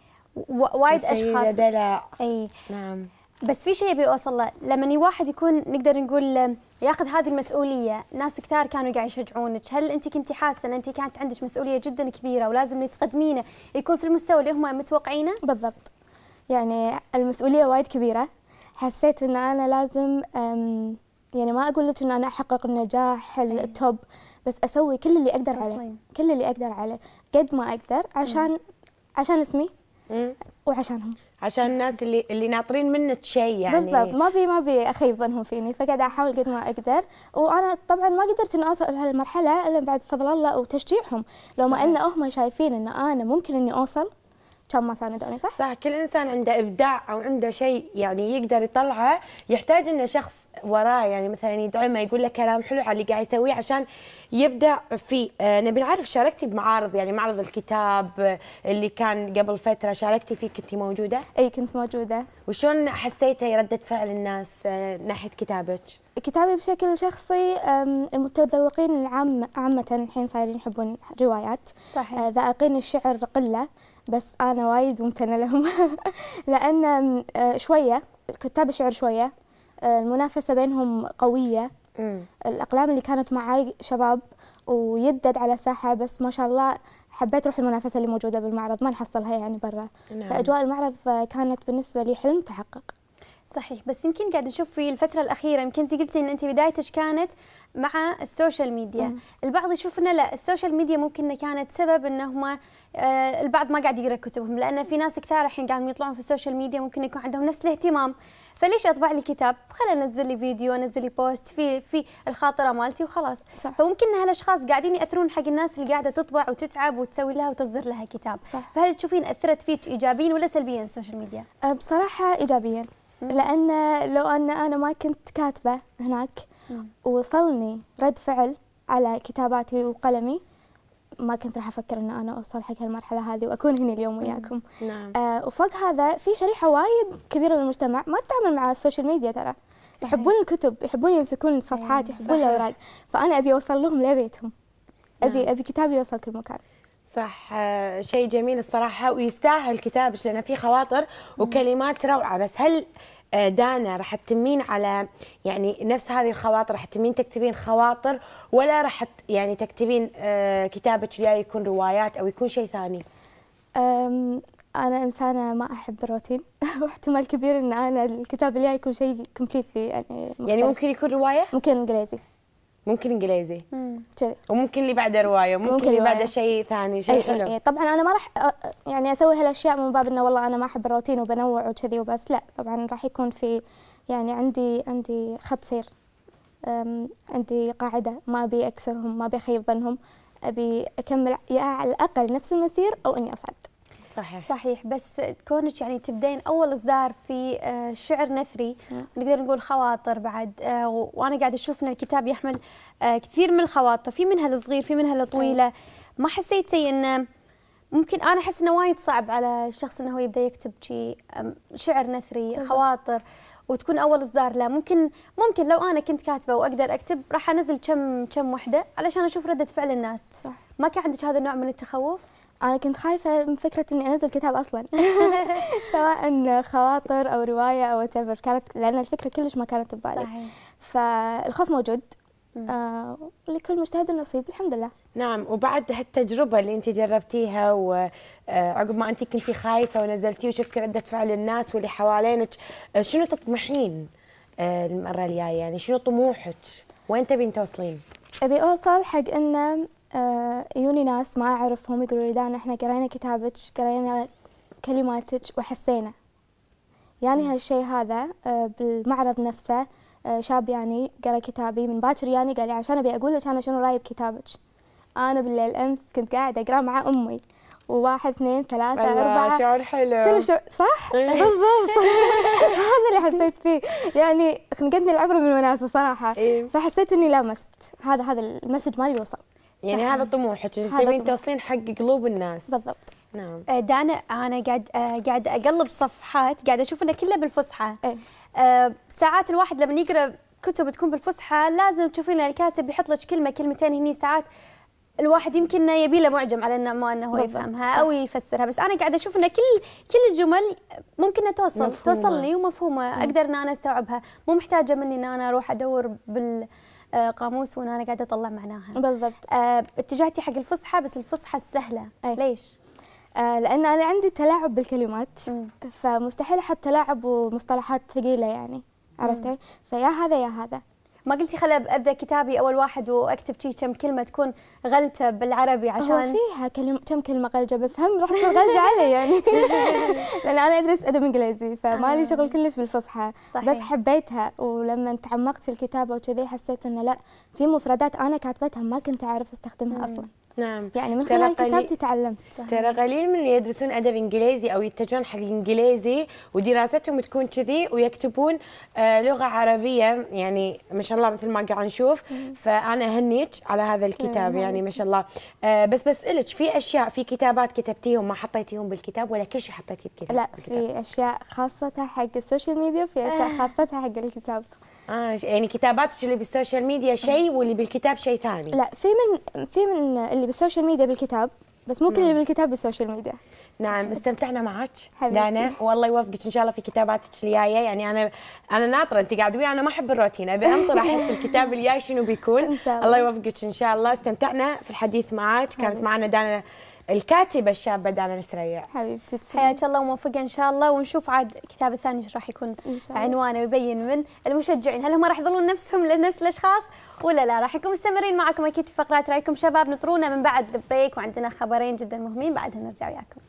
وايد اشخاص دلع اي نعم بس في شيء بيوصل له لما واحد يكون نقدر نقول آه، ياخذ هذه المسؤوليه ناس كثار كانوا قاعد يشجعونك هل انت كنت حاسه ان انت كانت عندك مسؤوليه جدا كبيره ولازم تقدمينه يكون في المستوى اللي هم متوقعينه بالضبط يعني المسؤوليه وايد كبيره حسيت ان انا لازم يعني ما اقول لك ان انا احقق النجاح التوب بس اسوي كل اللي اقدر عليه كل اللي اقدر عليه قد ما اقدر عشان عشان اسمي إيه. وعشانهم عشان الناس اللي اللي ناطرين منك شيء يعني بالضبط ما بي ما بي اخيب ظنهم فيني فقاعده احاول قد ما اقدر وانا طبعا ما قدرت اني اوصل لهالمرحله الا بعد فضل الله وتشجيعهم لو ما ان هم شايفين ان انا ممكن اني اوصل كم ما ساند صح؟ صح كل إنسان عنده إبداع أو عنده شيء يعني يقدر يطلعه يحتاج إنه شخص وراه يعني مثلا يدعمه يقول له كلام حلو على اللي قاعد يسويه عشان يبدع فيه آه نبي نعرف شاركتي بمعارض يعني معرض الكتاب آه، اللي كان قبل فترة شاركتي فيه كنتي موجودة؟ أي كنت موجودة وشلون حسيتي ردة فعل الناس آه ناحية كتابك؟ كتابي بشكل شخصي المتذوقين العام عامة الحين صايرين يحبون روايات صحيح. آه، ذائقين الشعر قلة بس انا وايد ممتنه لهم لان آه، شويه كتاب الشعر شويه آه، المنافسه بينهم قويه الاقلام اللي كانت معي شباب ويدد على ساحه بس ما شاء الله حبيت روح المنافسه اللي موجوده بالمعرض ما نحصلها يعني برا نعم. فاجواء المعرض كانت بالنسبه لي حلم تحقق صحيح بس يمكن قاعد نشوف في الفترة الأخيرة يمكن أنت قلتي أن أنت بدايتك كانت مع السوشيال ميديا مم. البعض يشوف أنه لا السوشيال ميديا ممكن أنه كانت سبب أنهم آه البعض ما قاعد يقرأ كتبهم لأن في ناس كثار الحين قاعدين يطلعون في السوشيال ميديا ممكن يكون عندهم نفس الاهتمام فليش اطبع لي كتاب؟ خليني انزل لي فيديو، انزل لي بوست في في الخاطره مالتي وخلاص. صح. فممكن هالاشخاص قاعدين ياثرون حق الناس اللي قاعده تطبع وتتعب وتسوي لها وتصدر لها كتاب. صح. فهل تشوفين اثرت فيك ايجابيا ولا سلبيا السوشيال ميديا؟ أه، بصراحه ايجابيا. لأن لو أن أنا ما كنت كاتبة هناك وصلني رد فعل على كتاباتي وقلمي ما كنت راح افكر ان انا اوصل حق هالمرحله هذه واكون هنا اليوم وياكم. نعم. آه وفوق هذا في شريحه وايد كبيره من المجتمع ما تتعامل مع السوشيال ميديا ترى. يحبون الكتب، يحبون يمسكون الصفحات، يحبون الاوراق، فانا ابي اوصل لهم لبيتهم. ابي نعم. ابي كتابي يوصل كل مكان. صح شيء جميل الصراحة ويستاهل كتابش لأنه في خواطر وكلمات روعة بس هل آه، دانا راح تتمين على يعني نفس هذه الخواطر راح تتمين تكتبين خواطر ولا راح يعني تكتبين آه، كتابك الجاي يكون روايات أو يكون شيء ثاني؟ أنا إنسانة ما أحب الروتين واحتمال كبير إن أنا الكتاب الجاي يكون شيء كومبليتلي يعني, يعني مختلف. يعني ممكن يكون رواية؟ ممكن إنجليزي ممكن انجليزي كذي وممكن اللي بعده روايه ممكن, ممكن اللي بعده شيء ثاني شيء حلو أي, اي طبعا انا ما راح يعني اسوي هالاشياء من باب انه والله انا ما احب الروتين وبنوع وكذي وبس لا طبعا راح يكون في يعني عندي عندي خط سير عندي قاعده ما ابي اكسرهم ما ابي اخيب ظنهم ابي اكمل يا على الاقل نفس المسير او اني اصعد صحيح صحيح بس كونك يعني تبدين اول اصدار في آه، شعر نثري نقدر نقول خواطر بعد آه، وانا قاعده اشوف ان الكتاب يحمل آه، كثير من الخواطر في منها الصغير في منها الطويله ما حسيتي انه ممكن انا احس انه وايد صعب على الشخص انه هو يبدا يكتب شيء شعر نثري خواطر وتكون اول اصدار له ممكن ممكن لو انا كنت كاتبه واقدر اكتب راح انزل كم كم وحده علشان اشوف رده فعل الناس صح ما كان عندك هذا النوع من التخوف أنا آه، كنت خايفة من فكرة إني أنزل كتاب أصلا سواء خواطر أو رواية أو ايفر كانت لأن الفكرة كلش ما كانت ببالي صحيح. فالخوف موجود آه لكل مجتهد نصيب الحمد لله نعم وبعد هالتجربه اللي انت جربتيها وعقب آه، ما انت كنتي خايفه ونزلتي وشفتي رده فعل الناس واللي حوالينك آه، شنو تطمحين المره الجايه يعني شنو طموحك وين تبين توصلين ابي اوصل حق انه آه، يوني ناس ما أعرفهم يقولوا لي دانا إحنا قرينا كتابك قرينا كلماتك وحسينا يعني هالشيء هذا آه، بالمعرض نفسه آه، شاب يعني قرا كتابي من باكر يعني قال لي عشان ابي اقول لك انا شنو رايي بكتابك انا بالليل امس كنت قاعده اقرا مع امي وواحد اثنين ثلاثة أربعة شعور حلو شنو شو صح؟ إيه. بالضبط هذا اللي حسيت فيه يعني خنقتني العبرة من صراحة إيه. فحسيت إني لامست هذا هذا المسج مالي وصل يعني هذا طموحك انك تبين توصلين حق قلوب الناس بالضبط نعم آه، دانا انا قاعد آه، قاعد اقلب صفحات قاعد اشوف انه كله بالفصحى ايه؟ آه، ساعات الواحد لما يقرا كتب تكون بالفصحى لازم تشوفين الكاتب يحط لك كلمه كلمتين هني ساعات الواحد يمكن يبي له معجم على انه ما انه هو يفهمها او يفسرها بس انا قاعده اشوف ان كل كل الجمل ممكن انها توصل مفهومة. توصلني ومفهومه اقدر ان انا استوعبها مو محتاجه مني ان انا اروح ادور بال آه، قاموس وانا انا قاعده اطلع معناها بالضبط آه اتجهتي حق الفصحى بس الفصحى السهله أي. ليش آه لان انا عندي تلاعب بالكلمات م. فمستحيل احط تلاعب ومصطلحات ثقيله يعني عرفتي فيا هذا يا هذا ما قلتي خل ابدا كتابي اول واحد واكتب شي كم كلمه تكون غلجه بالعربي عشان فيها كلمه كم كلمه غلجه بس هم راح تكون غلجه علي يعني لان انا ادرس ادب انجليزي فما لي آه. شغل كلش بالفصحى بس حبيتها ولما تعمقت في الكتابه وكذي حسيت انه لا في مفردات انا كاتبتها ما كنت اعرف استخدمها اصلا نعم يعني من خلال كتابتي تعلمت ترى قليل من اللي يدرسون ادب انجليزي او يتجهون حق الانجليزي ودراستهم تكون كذي ويكتبون آه، لغه عربيه يعني ما شاء الله مثل ما قاعد نشوف فانا اهنيك على هذا الكتاب نعم. يعني ما شاء الله آه، بس بسالك في اشياء في كتابات كتبتيهم ما حطيتيهم بالكتاب ولا كل شيء حطيتيه بكتاب لا في اشياء خاصتها حق السوشيال ميديا وفي اشياء آه. خاصتها حق الكتاب اه يعني كتاباتك اللي بالسوشيال ميديا شيء واللي بالكتاب شيء ثاني لا في من في من اللي بالسوشيال ميديا بالكتاب بس مو كل اللي بالكتاب بالسوشيال ميديا نعم استمتعنا معك دانا والله يوفقك ان شاء الله في كتاباتك الجايه يعني انا انا ناطره انت قاعد ويا انا ما احب الروتين ابي انطر احس الكتاب الجاي شنو بيكون إن شاء الله. الله يوفقك ان شاء الله استمتعنا في الحديث معك كانت معنا دانا الكاتبه الشابه دانا السريع حبيبتي حياك الله وموفقه ان شاء الله ونشوف عاد الكتاب الثاني ايش راح يكون عنوانه ويبين من المشجعين هل هم راح يظلون نفسهم لنفس الاشخاص ولا لا راح يكون مستمرين معكم اكيد في فقرات رايكم شباب نطرونا من بعد البريك وعندنا خبرين جدا مهمين بعدها نرجع وياكم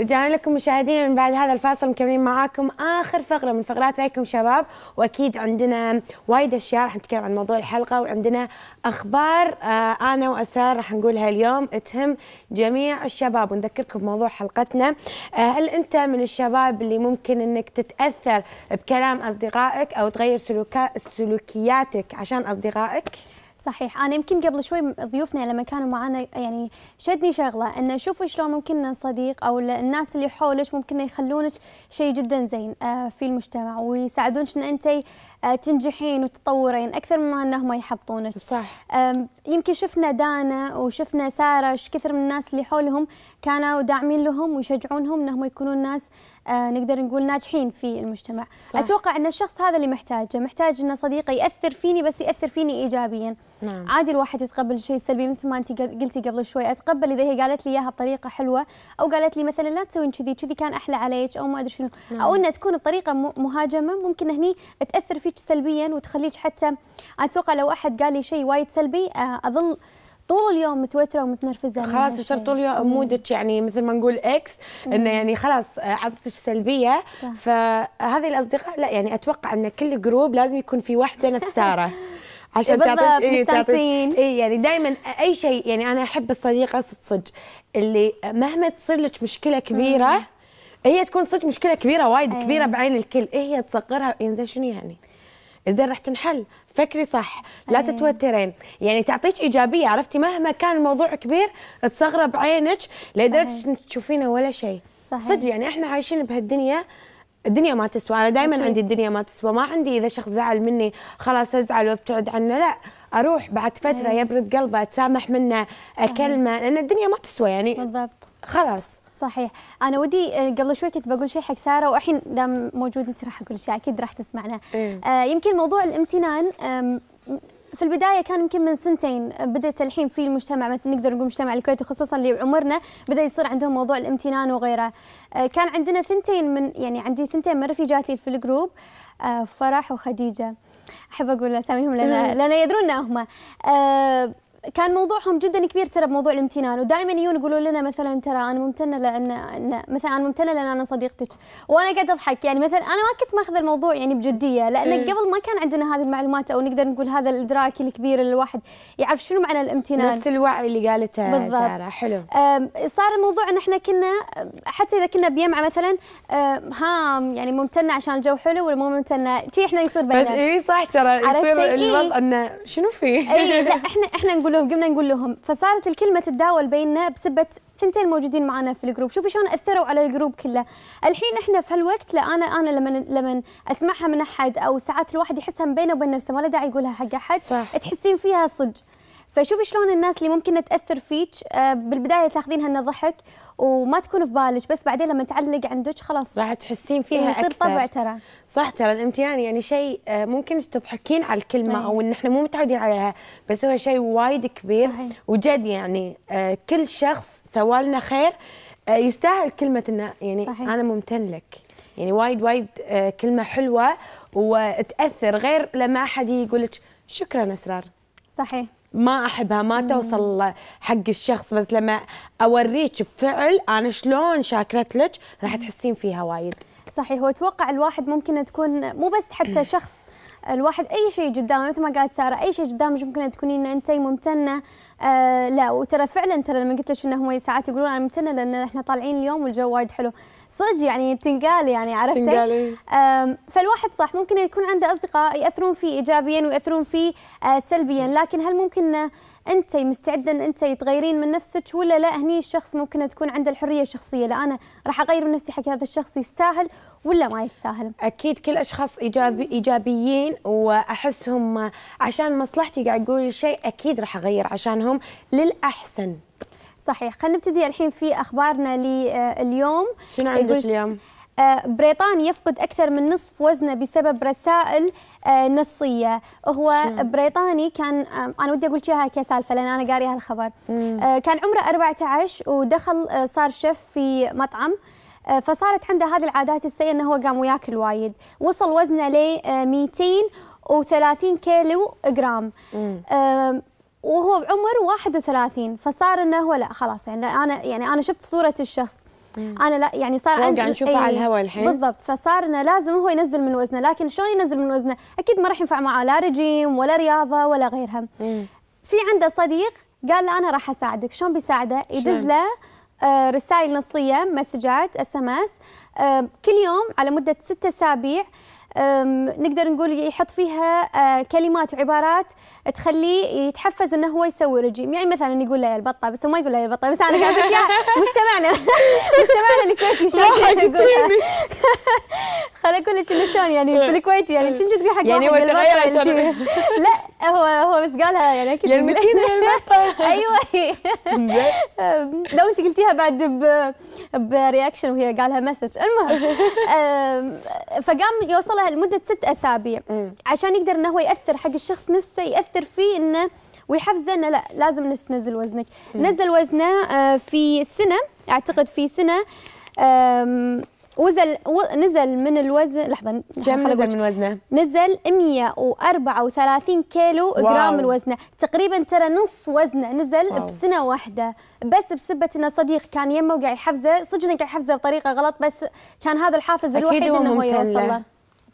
رجعنا لكم مشاهدينا من بعد هذا الفاصل مكملين معاكم اخر فقره من فقرات رايكم شباب واكيد عندنا وايد اشياء راح نتكلم عن موضوع الحلقه وعندنا اخبار آه انا واسار راح نقولها اليوم تهم جميع الشباب ونذكركم بموضوع حلقتنا آه هل انت من الشباب اللي ممكن انك تتاثر بكلام اصدقائك او تغير سلوكياتك عشان اصدقائك؟ صحيح انا يمكن قبل شوي ضيوفنا لما كانوا معنا يعني شدني شغله ان شوفي شلون ممكن صديق او الناس اللي حولك ممكن يخلونك شيء جدا زين آه، في المجتمع ويساعدونك ان انت آه، تنجحين وتتطورين اكثر مما انهم يحبطونك صح يمكن شفنا دانا وشفنا ساره كثر من الناس اللي حولهم كانوا داعمين لهم ويشجعونهم انهم يكونون ناس آه، نقدر نقول ناجحين في المجتمع صح. اتوقع ان الشخص هذا اللي محتاجه محتاج ان صديقه ياثر فيني بس ياثر فيني ايجابيا نعم. عادي الواحد يتقبل الشيء السلبي مثل ما انت قلتي قبل شوي اتقبل اذا هي قالت لي اياها بطريقه حلوه او قالت لي مثلا لا تسوين كذي كذي كان احلى عليك او ما ادري شنو نعم. او انها تكون بطريقه مهاجمه ممكن هني تاثر فيك سلبيا وتخليك حتى اتوقع لو احد قال لي شيء وايد سلبي آه، اظل طول اليوم متوتره ومتنرفزه خلاص صرت طول اليوم مودك يعني مثل ما نقول اكس انه يعني خلاص آه، عاطفتك سلبيه فهذه الاصدقاء لا يعني اتوقع ان كل جروب لازم يكون في واحده سارة عشان تعطيك اي تعطي اي يعني دائما اي شيء يعني انا احب الصديقه صدق اللي مهما تصير لك مشكله كبيره هي تكون صدق مشكله كبيره وايد أيه. كبيره بعين الكل إيه هي تصغرها انزين يعني شنو يعني زين راح تنحل فكري صح لا أيه. تتوترين يعني تعطيك ايجابيه عرفتي مهما كان الموضوع كبير تصغره بعينك لدرجه أيه. تشوفينه ولا شيء صدق يعني احنا عايشين بهالدنيا الدنيا ما تسوى انا دائما عندي الدنيا ما تسوى ما عندي اذا شخص زعل مني خلاص ازعل وابتعد عنه لا اروح بعد فتره إيه. يبرد قلبه اتسامح منه اكلمه لان الدنيا ما تسوى يعني بالضبط خلاص صحيح انا ودي آه، قبل شوي كنت بقول شيء حق ساره والحين دام موجود انت راح اقول شيء اكيد راح تسمعنا إيه؟ آه، يمكن موضوع الامتنان في البداية كان يمكن من سنتين آه، بدأت الحين في المجتمع مثلا نقدر نقول مجتمع الكويتي خصوصا اللي عمرنا بدأ يصير عندهم موضوع الامتنان وغيره كان عندنا ثنتين من يعني عندي ثنتين من رفيجاتي في الجروب فرح وخديجة أحب أقول أساميهم لأن إيه. لأن يدرون هم كان موضوعهم جدا كبير ترى بموضوع الامتنان ودائما يجون يقولوا لنا مثلا ترى انا ممتنه لان مثلا انا ممتنه لان انا صديقتك وانا قاعده اضحك يعني مثلا انا ما كنت ماخذه الموضوع يعني بجديه لان إيه؟ قبل ما كان عندنا هذه المعلومات او نقدر نقول هذا الادراك الكبير اللي الواحد يعرف شنو معنى الامتنان نفس الوعي اللي قالته بالضبط. ساره حلو صار الموضوع ان احنا كنا حتى اذا كنا بيمعه مثلا ها يعني ممتنه عشان الجو حلو ولا مو ممتنه شي احنا يصير بيننا اي صح ترى يصير إيه. الوضع انه شنو فيه اي لا احنا احنا نقول نقول لهم قمنا نقول لهم فصارت الكلمه تتداول بيننا بسبه ثنتين موجودين معنا في الجروب شوفوا شلون اثروا على الجروب كله الحين احنا في هالوقت لا انا انا لما لما اسمعها من احد او ساعات الواحد يحسها بينه وبين نفسه ما له داعي يقولها حق احد صح. تحسين فيها صدق فشوف شلون الناس اللي ممكن تاثر فيك آه، بالبدايه تاخذينها انه ضحك وما تكون في بالك بس بعدين لما تعلق عندك خلاص راح تحسين فيها يعني يصير اكثر طبع ترى صح ترى الامتنان يعني شيء آه، ممكن تضحكين على الكلمه صحيح. او ان احنا مو متعودين عليها بس هو شيء وايد كبير صحيح. وجد يعني آه، كل شخص سوى لنا خير يستاهل كلمه انه يعني صحيح. انا ممتن لك يعني وايد وايد كلمه حلوه وتاثر غير لما احد يقول لك شكرا اسرار صحيح ما احبها ما توصل حق الشخص بس لما اوريك بفعل انا شلون شاكرت لك راح تحسين فيها وايد صحيح واتوقع الواحد ممكن تكون مو بس حتى شخص الواحد اي شيء قدامه مثل ما قالت ساره اي شيء قدامك ممكن تكونين انت ممتنه آه لا وترى فعلا ترى لما قلت لك انه هم ساعات يقولون انا ممتنه لان احنا طالعين اليوم والجو وايد حلو صدق يعني تنقال يعني عرفتي تنقال إيه. فالواحد صح ممكن يكون عنده اصدقاء ياثرون فيه ايجابيا وياثرون فيه آه، سلبيا لكن هل ممكن انت مستعده ان انت تغيرين من نفسك ولا لا هني الشخص ممكن تكون عنده الحريه الشخصيه لا انا راح اغير من نفسي حق هذا الشخص يستاهل ولا ما يستاهل اكيد كل اشخاص ايجابي ايجابيين واحسهم آه، عشان مصلحتي قاعد اقول شيء اكيد راح اغير عشانهم للاحسن صحيح خلينا نبتدي الحين في اخبارنا لليوم شنو عندك اليوم؟ آه، بريطانيا يفقد أكثر من نصف وزنه بسبب رسائل آه، نصية هو شو. بريطاني كان آه، أنا ودي أقول شيها كسالفة لأن أنا قاريها الخبر مم. كان عمره 14 ودخل صار شيف في مطعم فصارت عنده هذه العادات السيئة أنه هو قام وياكل وايد وصل وزنه ل 230 كيلو جرام مم. وهو بعمر 31 فصار انه هو لا خلاص يعني انا يعني انا شفت صوره الشخص مم. انا لا يعني صار عندي قاعد نشوفه على إيه، الهواء الحين بالضبط فصار انه لازم هو ينزل من وزنه لكن شلون ينزل من وزنه اكيد ما راح ينفع معاه لا رجيم ولا رياضه ولا غيرها مم. في عنده صديق قال له انا راح اساعدك شلون بيساعده يدز له آه، رسائل نصيه مسجات اس ام اس كل يوم على مده ستة اسابيع نقدر نقول يحط فيها آه، كلمات وعبارات تخليه يتحفز انه هو يسوي رجيم يعني مثلا يقول لي البطه بس ما يقول لي البطه بس انا قاعده اقول مجتمعنا مجتمعنا الكويتي شلون خل اقول لك انه شلون يعني بالكويتي يعني شنو تقول حق يعني هو تغير عشان لا هو هو بس قالها يعني اكيد يا المتينه يا البطه ايوه لو انت قلتيها بعد برياكشن وهي قالها مسج المهم فقام يوصل يحفظها لمده ست اسابيع عشان يقدر انه هو ياثر حق الشخص نفسه ياثر فيه انه ويحفزه انه لا لازم تنزل وزنك نزل وزنه آه، في سنه اعتقد في سنه وزل نزل من الوزن لحظه كم نزل من وزنه؟ نزل 134 كيلو واو. جرام من وزنه، تقريبا ترى نص وزنه نزل واو. بسنه واحده، بس بسبه انه صديق كان يمه وقاعد يحفزه، صدق قاعد يحفزه بطريقه غلط بس كان هذا الحافز الوحيد انه هو يوصل له.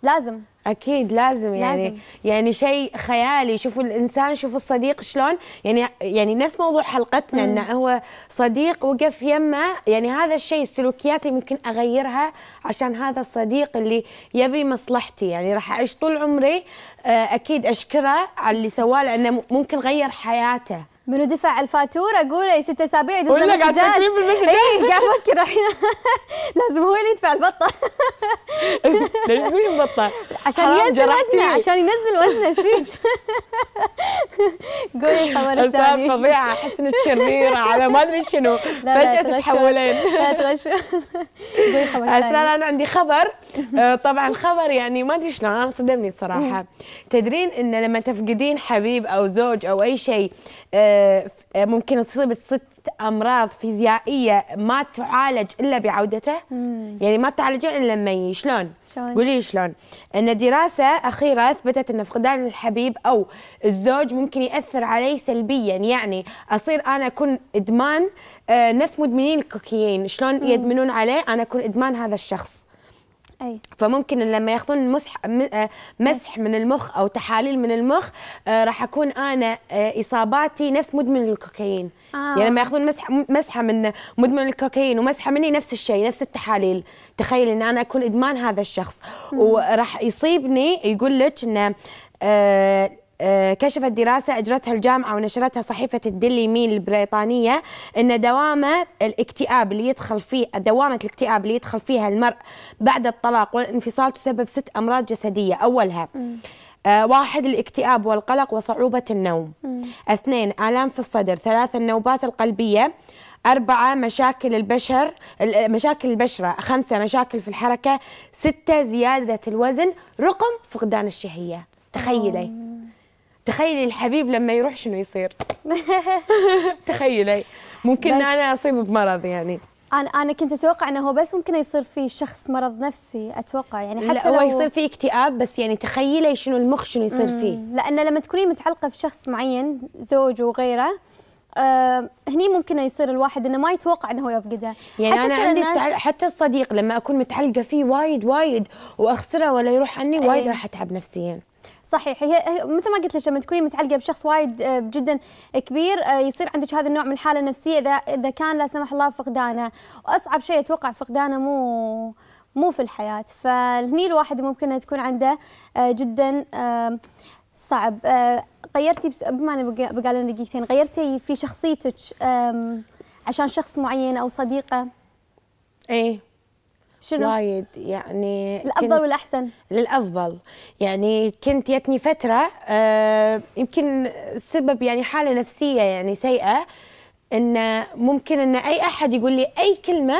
لازم اكيد لازم يعني لازم. يعني شيء خيالي شوفوا الانسان شوفوا الصديق شلون يعني يعني نفس موضوع حلقتنا انه هو صديق وقف يمه يعني هذا الشيء السلوكيات اللي ممكن اغيرها عشان هذا الصديق اللي يبي مصلحتي يعني راح اعيش طول عمري آه، اكيد اشكره على اللي سواه لانه ممكن غير حياته منو دفع الفاتوره قولي اي ست اسابيع يدز ولا قاعد في بالمسجات اي قاعد افكر الحين لازم هو اللي يدفع البطه ليش تقولي البطه؟ عشان ينزل وزنه عشان ينزل وزنه ايش فيك؟ قولي الخبر الثاني استاذ فظيعه احس انك شريره على ما ادري شنو فجاه تتحولين لا تغشوا قولي خبر ثاني انا عندي خبر آه، طبعا خبر يعني ما ادري شلون انا صدمني الصراحه تدرين ان لما تفقدين حبيب او زوج او اي شيء أه آه، ممكن تصيب ست امراض فيزيائيه ما تعالج الا بعودته مم. يعني ما تعالجين الا لما يجي شلون قولي شلون ان دراسه اخيره اثبتت ان فقدان الحبيب او الزوج ممكن ياثر علي سلبيا يعني اصير انا اكون ادمان آه، نفس مدمنين الكوكيين شلون يدمنون عليه انا اكون ادمان هذا الشخص أي. فممكن لما ياخذون مسح آه، مسح من المخ او تحاليل من المخ آه، راح اكون انا آه، اصاباتي نفس مدمن الكوكايين آه. يعني لما ياخذون مسح مسحه من مدمن الكوكايين ومسحه مني نفس الشيء نفس التحاليل تخيل ان انا اكون ادمان هذا الشخص وراح يصيبني يقول لك انه آه، كشفت دراسة أجرتها الجامعة ونشرتها صحيفة الدلي ميل البريطانية أن دوامة الاكتئاب اللي يدخل فيه دوامة الاكتئاب اللي يدخل فيها المرء بعد الطلاق والانفصال تسبب ست أمراض جسدية أولها آه واحد الاكتئاب والقلق وصعوبة النوم اثنين آلام في الصدر ثلاثة النوبات القلبية أربعة مشاكل البشر آه، مشاكل البشرة خمسة مشاكل في الحركة ستة زيادة الوزن رقم فقدان الشهية تخيلي آه. تخيلي الحبيب لما يروح شنو يصير تخيلي ممكن انا اصيب بمرض يعني انا انا كنت اتوقع انه هو بس ممكن يصير في شخص مرض نفسي اتوقع يعني حتى لا هو يصير فيه اكتئاب بس يعني تخيلي شنو المخ شنو يصير فيه لانه لما تكونين متعلقه في شخص معين زوج وغيره آه هني ممكن يصير الواحد انه ما يتوقع انه هو يفقده يعني انا عندي التعل... حتى الصديق لما اكون متعلقه فيه وايد وايد واخسره ولا يروح عني وايد إيه. راح اتعب نفسيا صحيح هي مثل ما قلت لك لما تكوني متعلقه بشخص وايد آه، جدا كبير آه، يصير عندك هذا النوع من الحاله النفسيه اذا اذا كان لا سمح الله فقدانه واصعب شيء اتوقع فقدانه مو مو في الحياه فهني الواحد ممكن تكون عنده آه، جدا صعب غيرتي بما انا بقال لنا دقيقتين غيرتي في شخصيتك عشان شخص معين او صديقه ايه شنو؟ وايد يعني الافضل والاحسن للافضل يعني كنت يتني فتره آه يمكن سبب يعني حاله نفسيه يعني سيئه ان ممكن ان اي احد يقول لي اي كلمه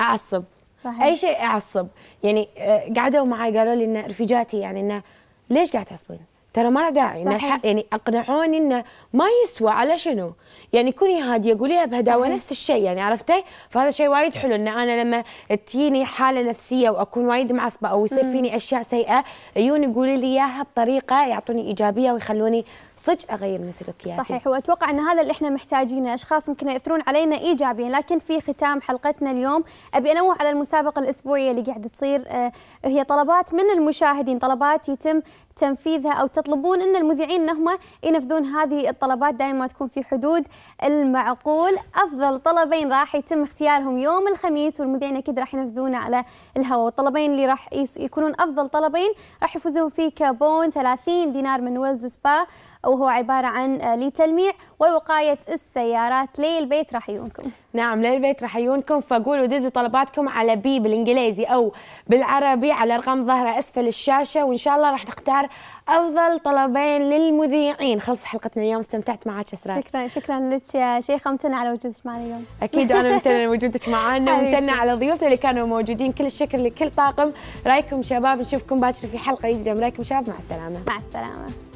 اعصب صحيح. اي شيء اعصب يعني آه قعدوا معي قالوا لي ان رفيجاتي يعني انه ليش قاعد تعصبين؟ ترى ما له داعي صحيح. يعني اقنعوني انه ما يسوى على شنو؟ يعني كوني هاديه قوليها بهداوه نفس الشيء يعني عرفتي؟ فهذا شيء وايد حلو ان انا لما تجيني حاله نفسيه واكون وايد معصبه او يصير فيني اشياء سيئه يجون يقولوا لي اياها بطريقه يعطوني ايجابيه ويخلوني صدق اغير من سلوكياتي صحيح واتوقع ان هذا اللي احنا محتاجينه اشخاص ممكن ياثرون علينا ايجابيا لكن في ختام حلقتنا اليوم ابي انوه على المسابقه الاسبوعيه اللي قاعده تصير آه، هي طلبات من المشاهدين طلبات يتم تنفيذها او تطلبون ان المذيعين انهم ينفذون هذه الطلبات دائما تكون في حدود المعقول افضل طلبين راح يتم اختيارهم يوم الخميس والمذيعين اكيد راح ينفذونه على الهواء والطلبين اللي راح يكونون افضل طلبين راح يفوزون في كابون 30 دينار من ويلز سبا وهو عبارة عن آه، لتلميع ووقاية السيارات للبيت راح يجونكم نعم للبيت راح يجونكم فقولوا دزوا طلباتكم على بي بالإنجليزي أو بالعربي على رقم ظهره أسفل الشاشة وإن شاء الله راح نختار أفضل طلبين للمذيعين خلص حلقتنا اليوم استمتعت معك أسراء شكرا شكرا لك يا شيخة ممتنة على وجودك معنا اليوم أكيد أنا ممتنة لوجودك معنا وممتنة على ضيوفنا اللي كانوا موجودين كل الشكر لكل طاقم رايكم شباب نشوفكم باكر في حلقة جديدة رايكم شباب مع السلامة مع السلامة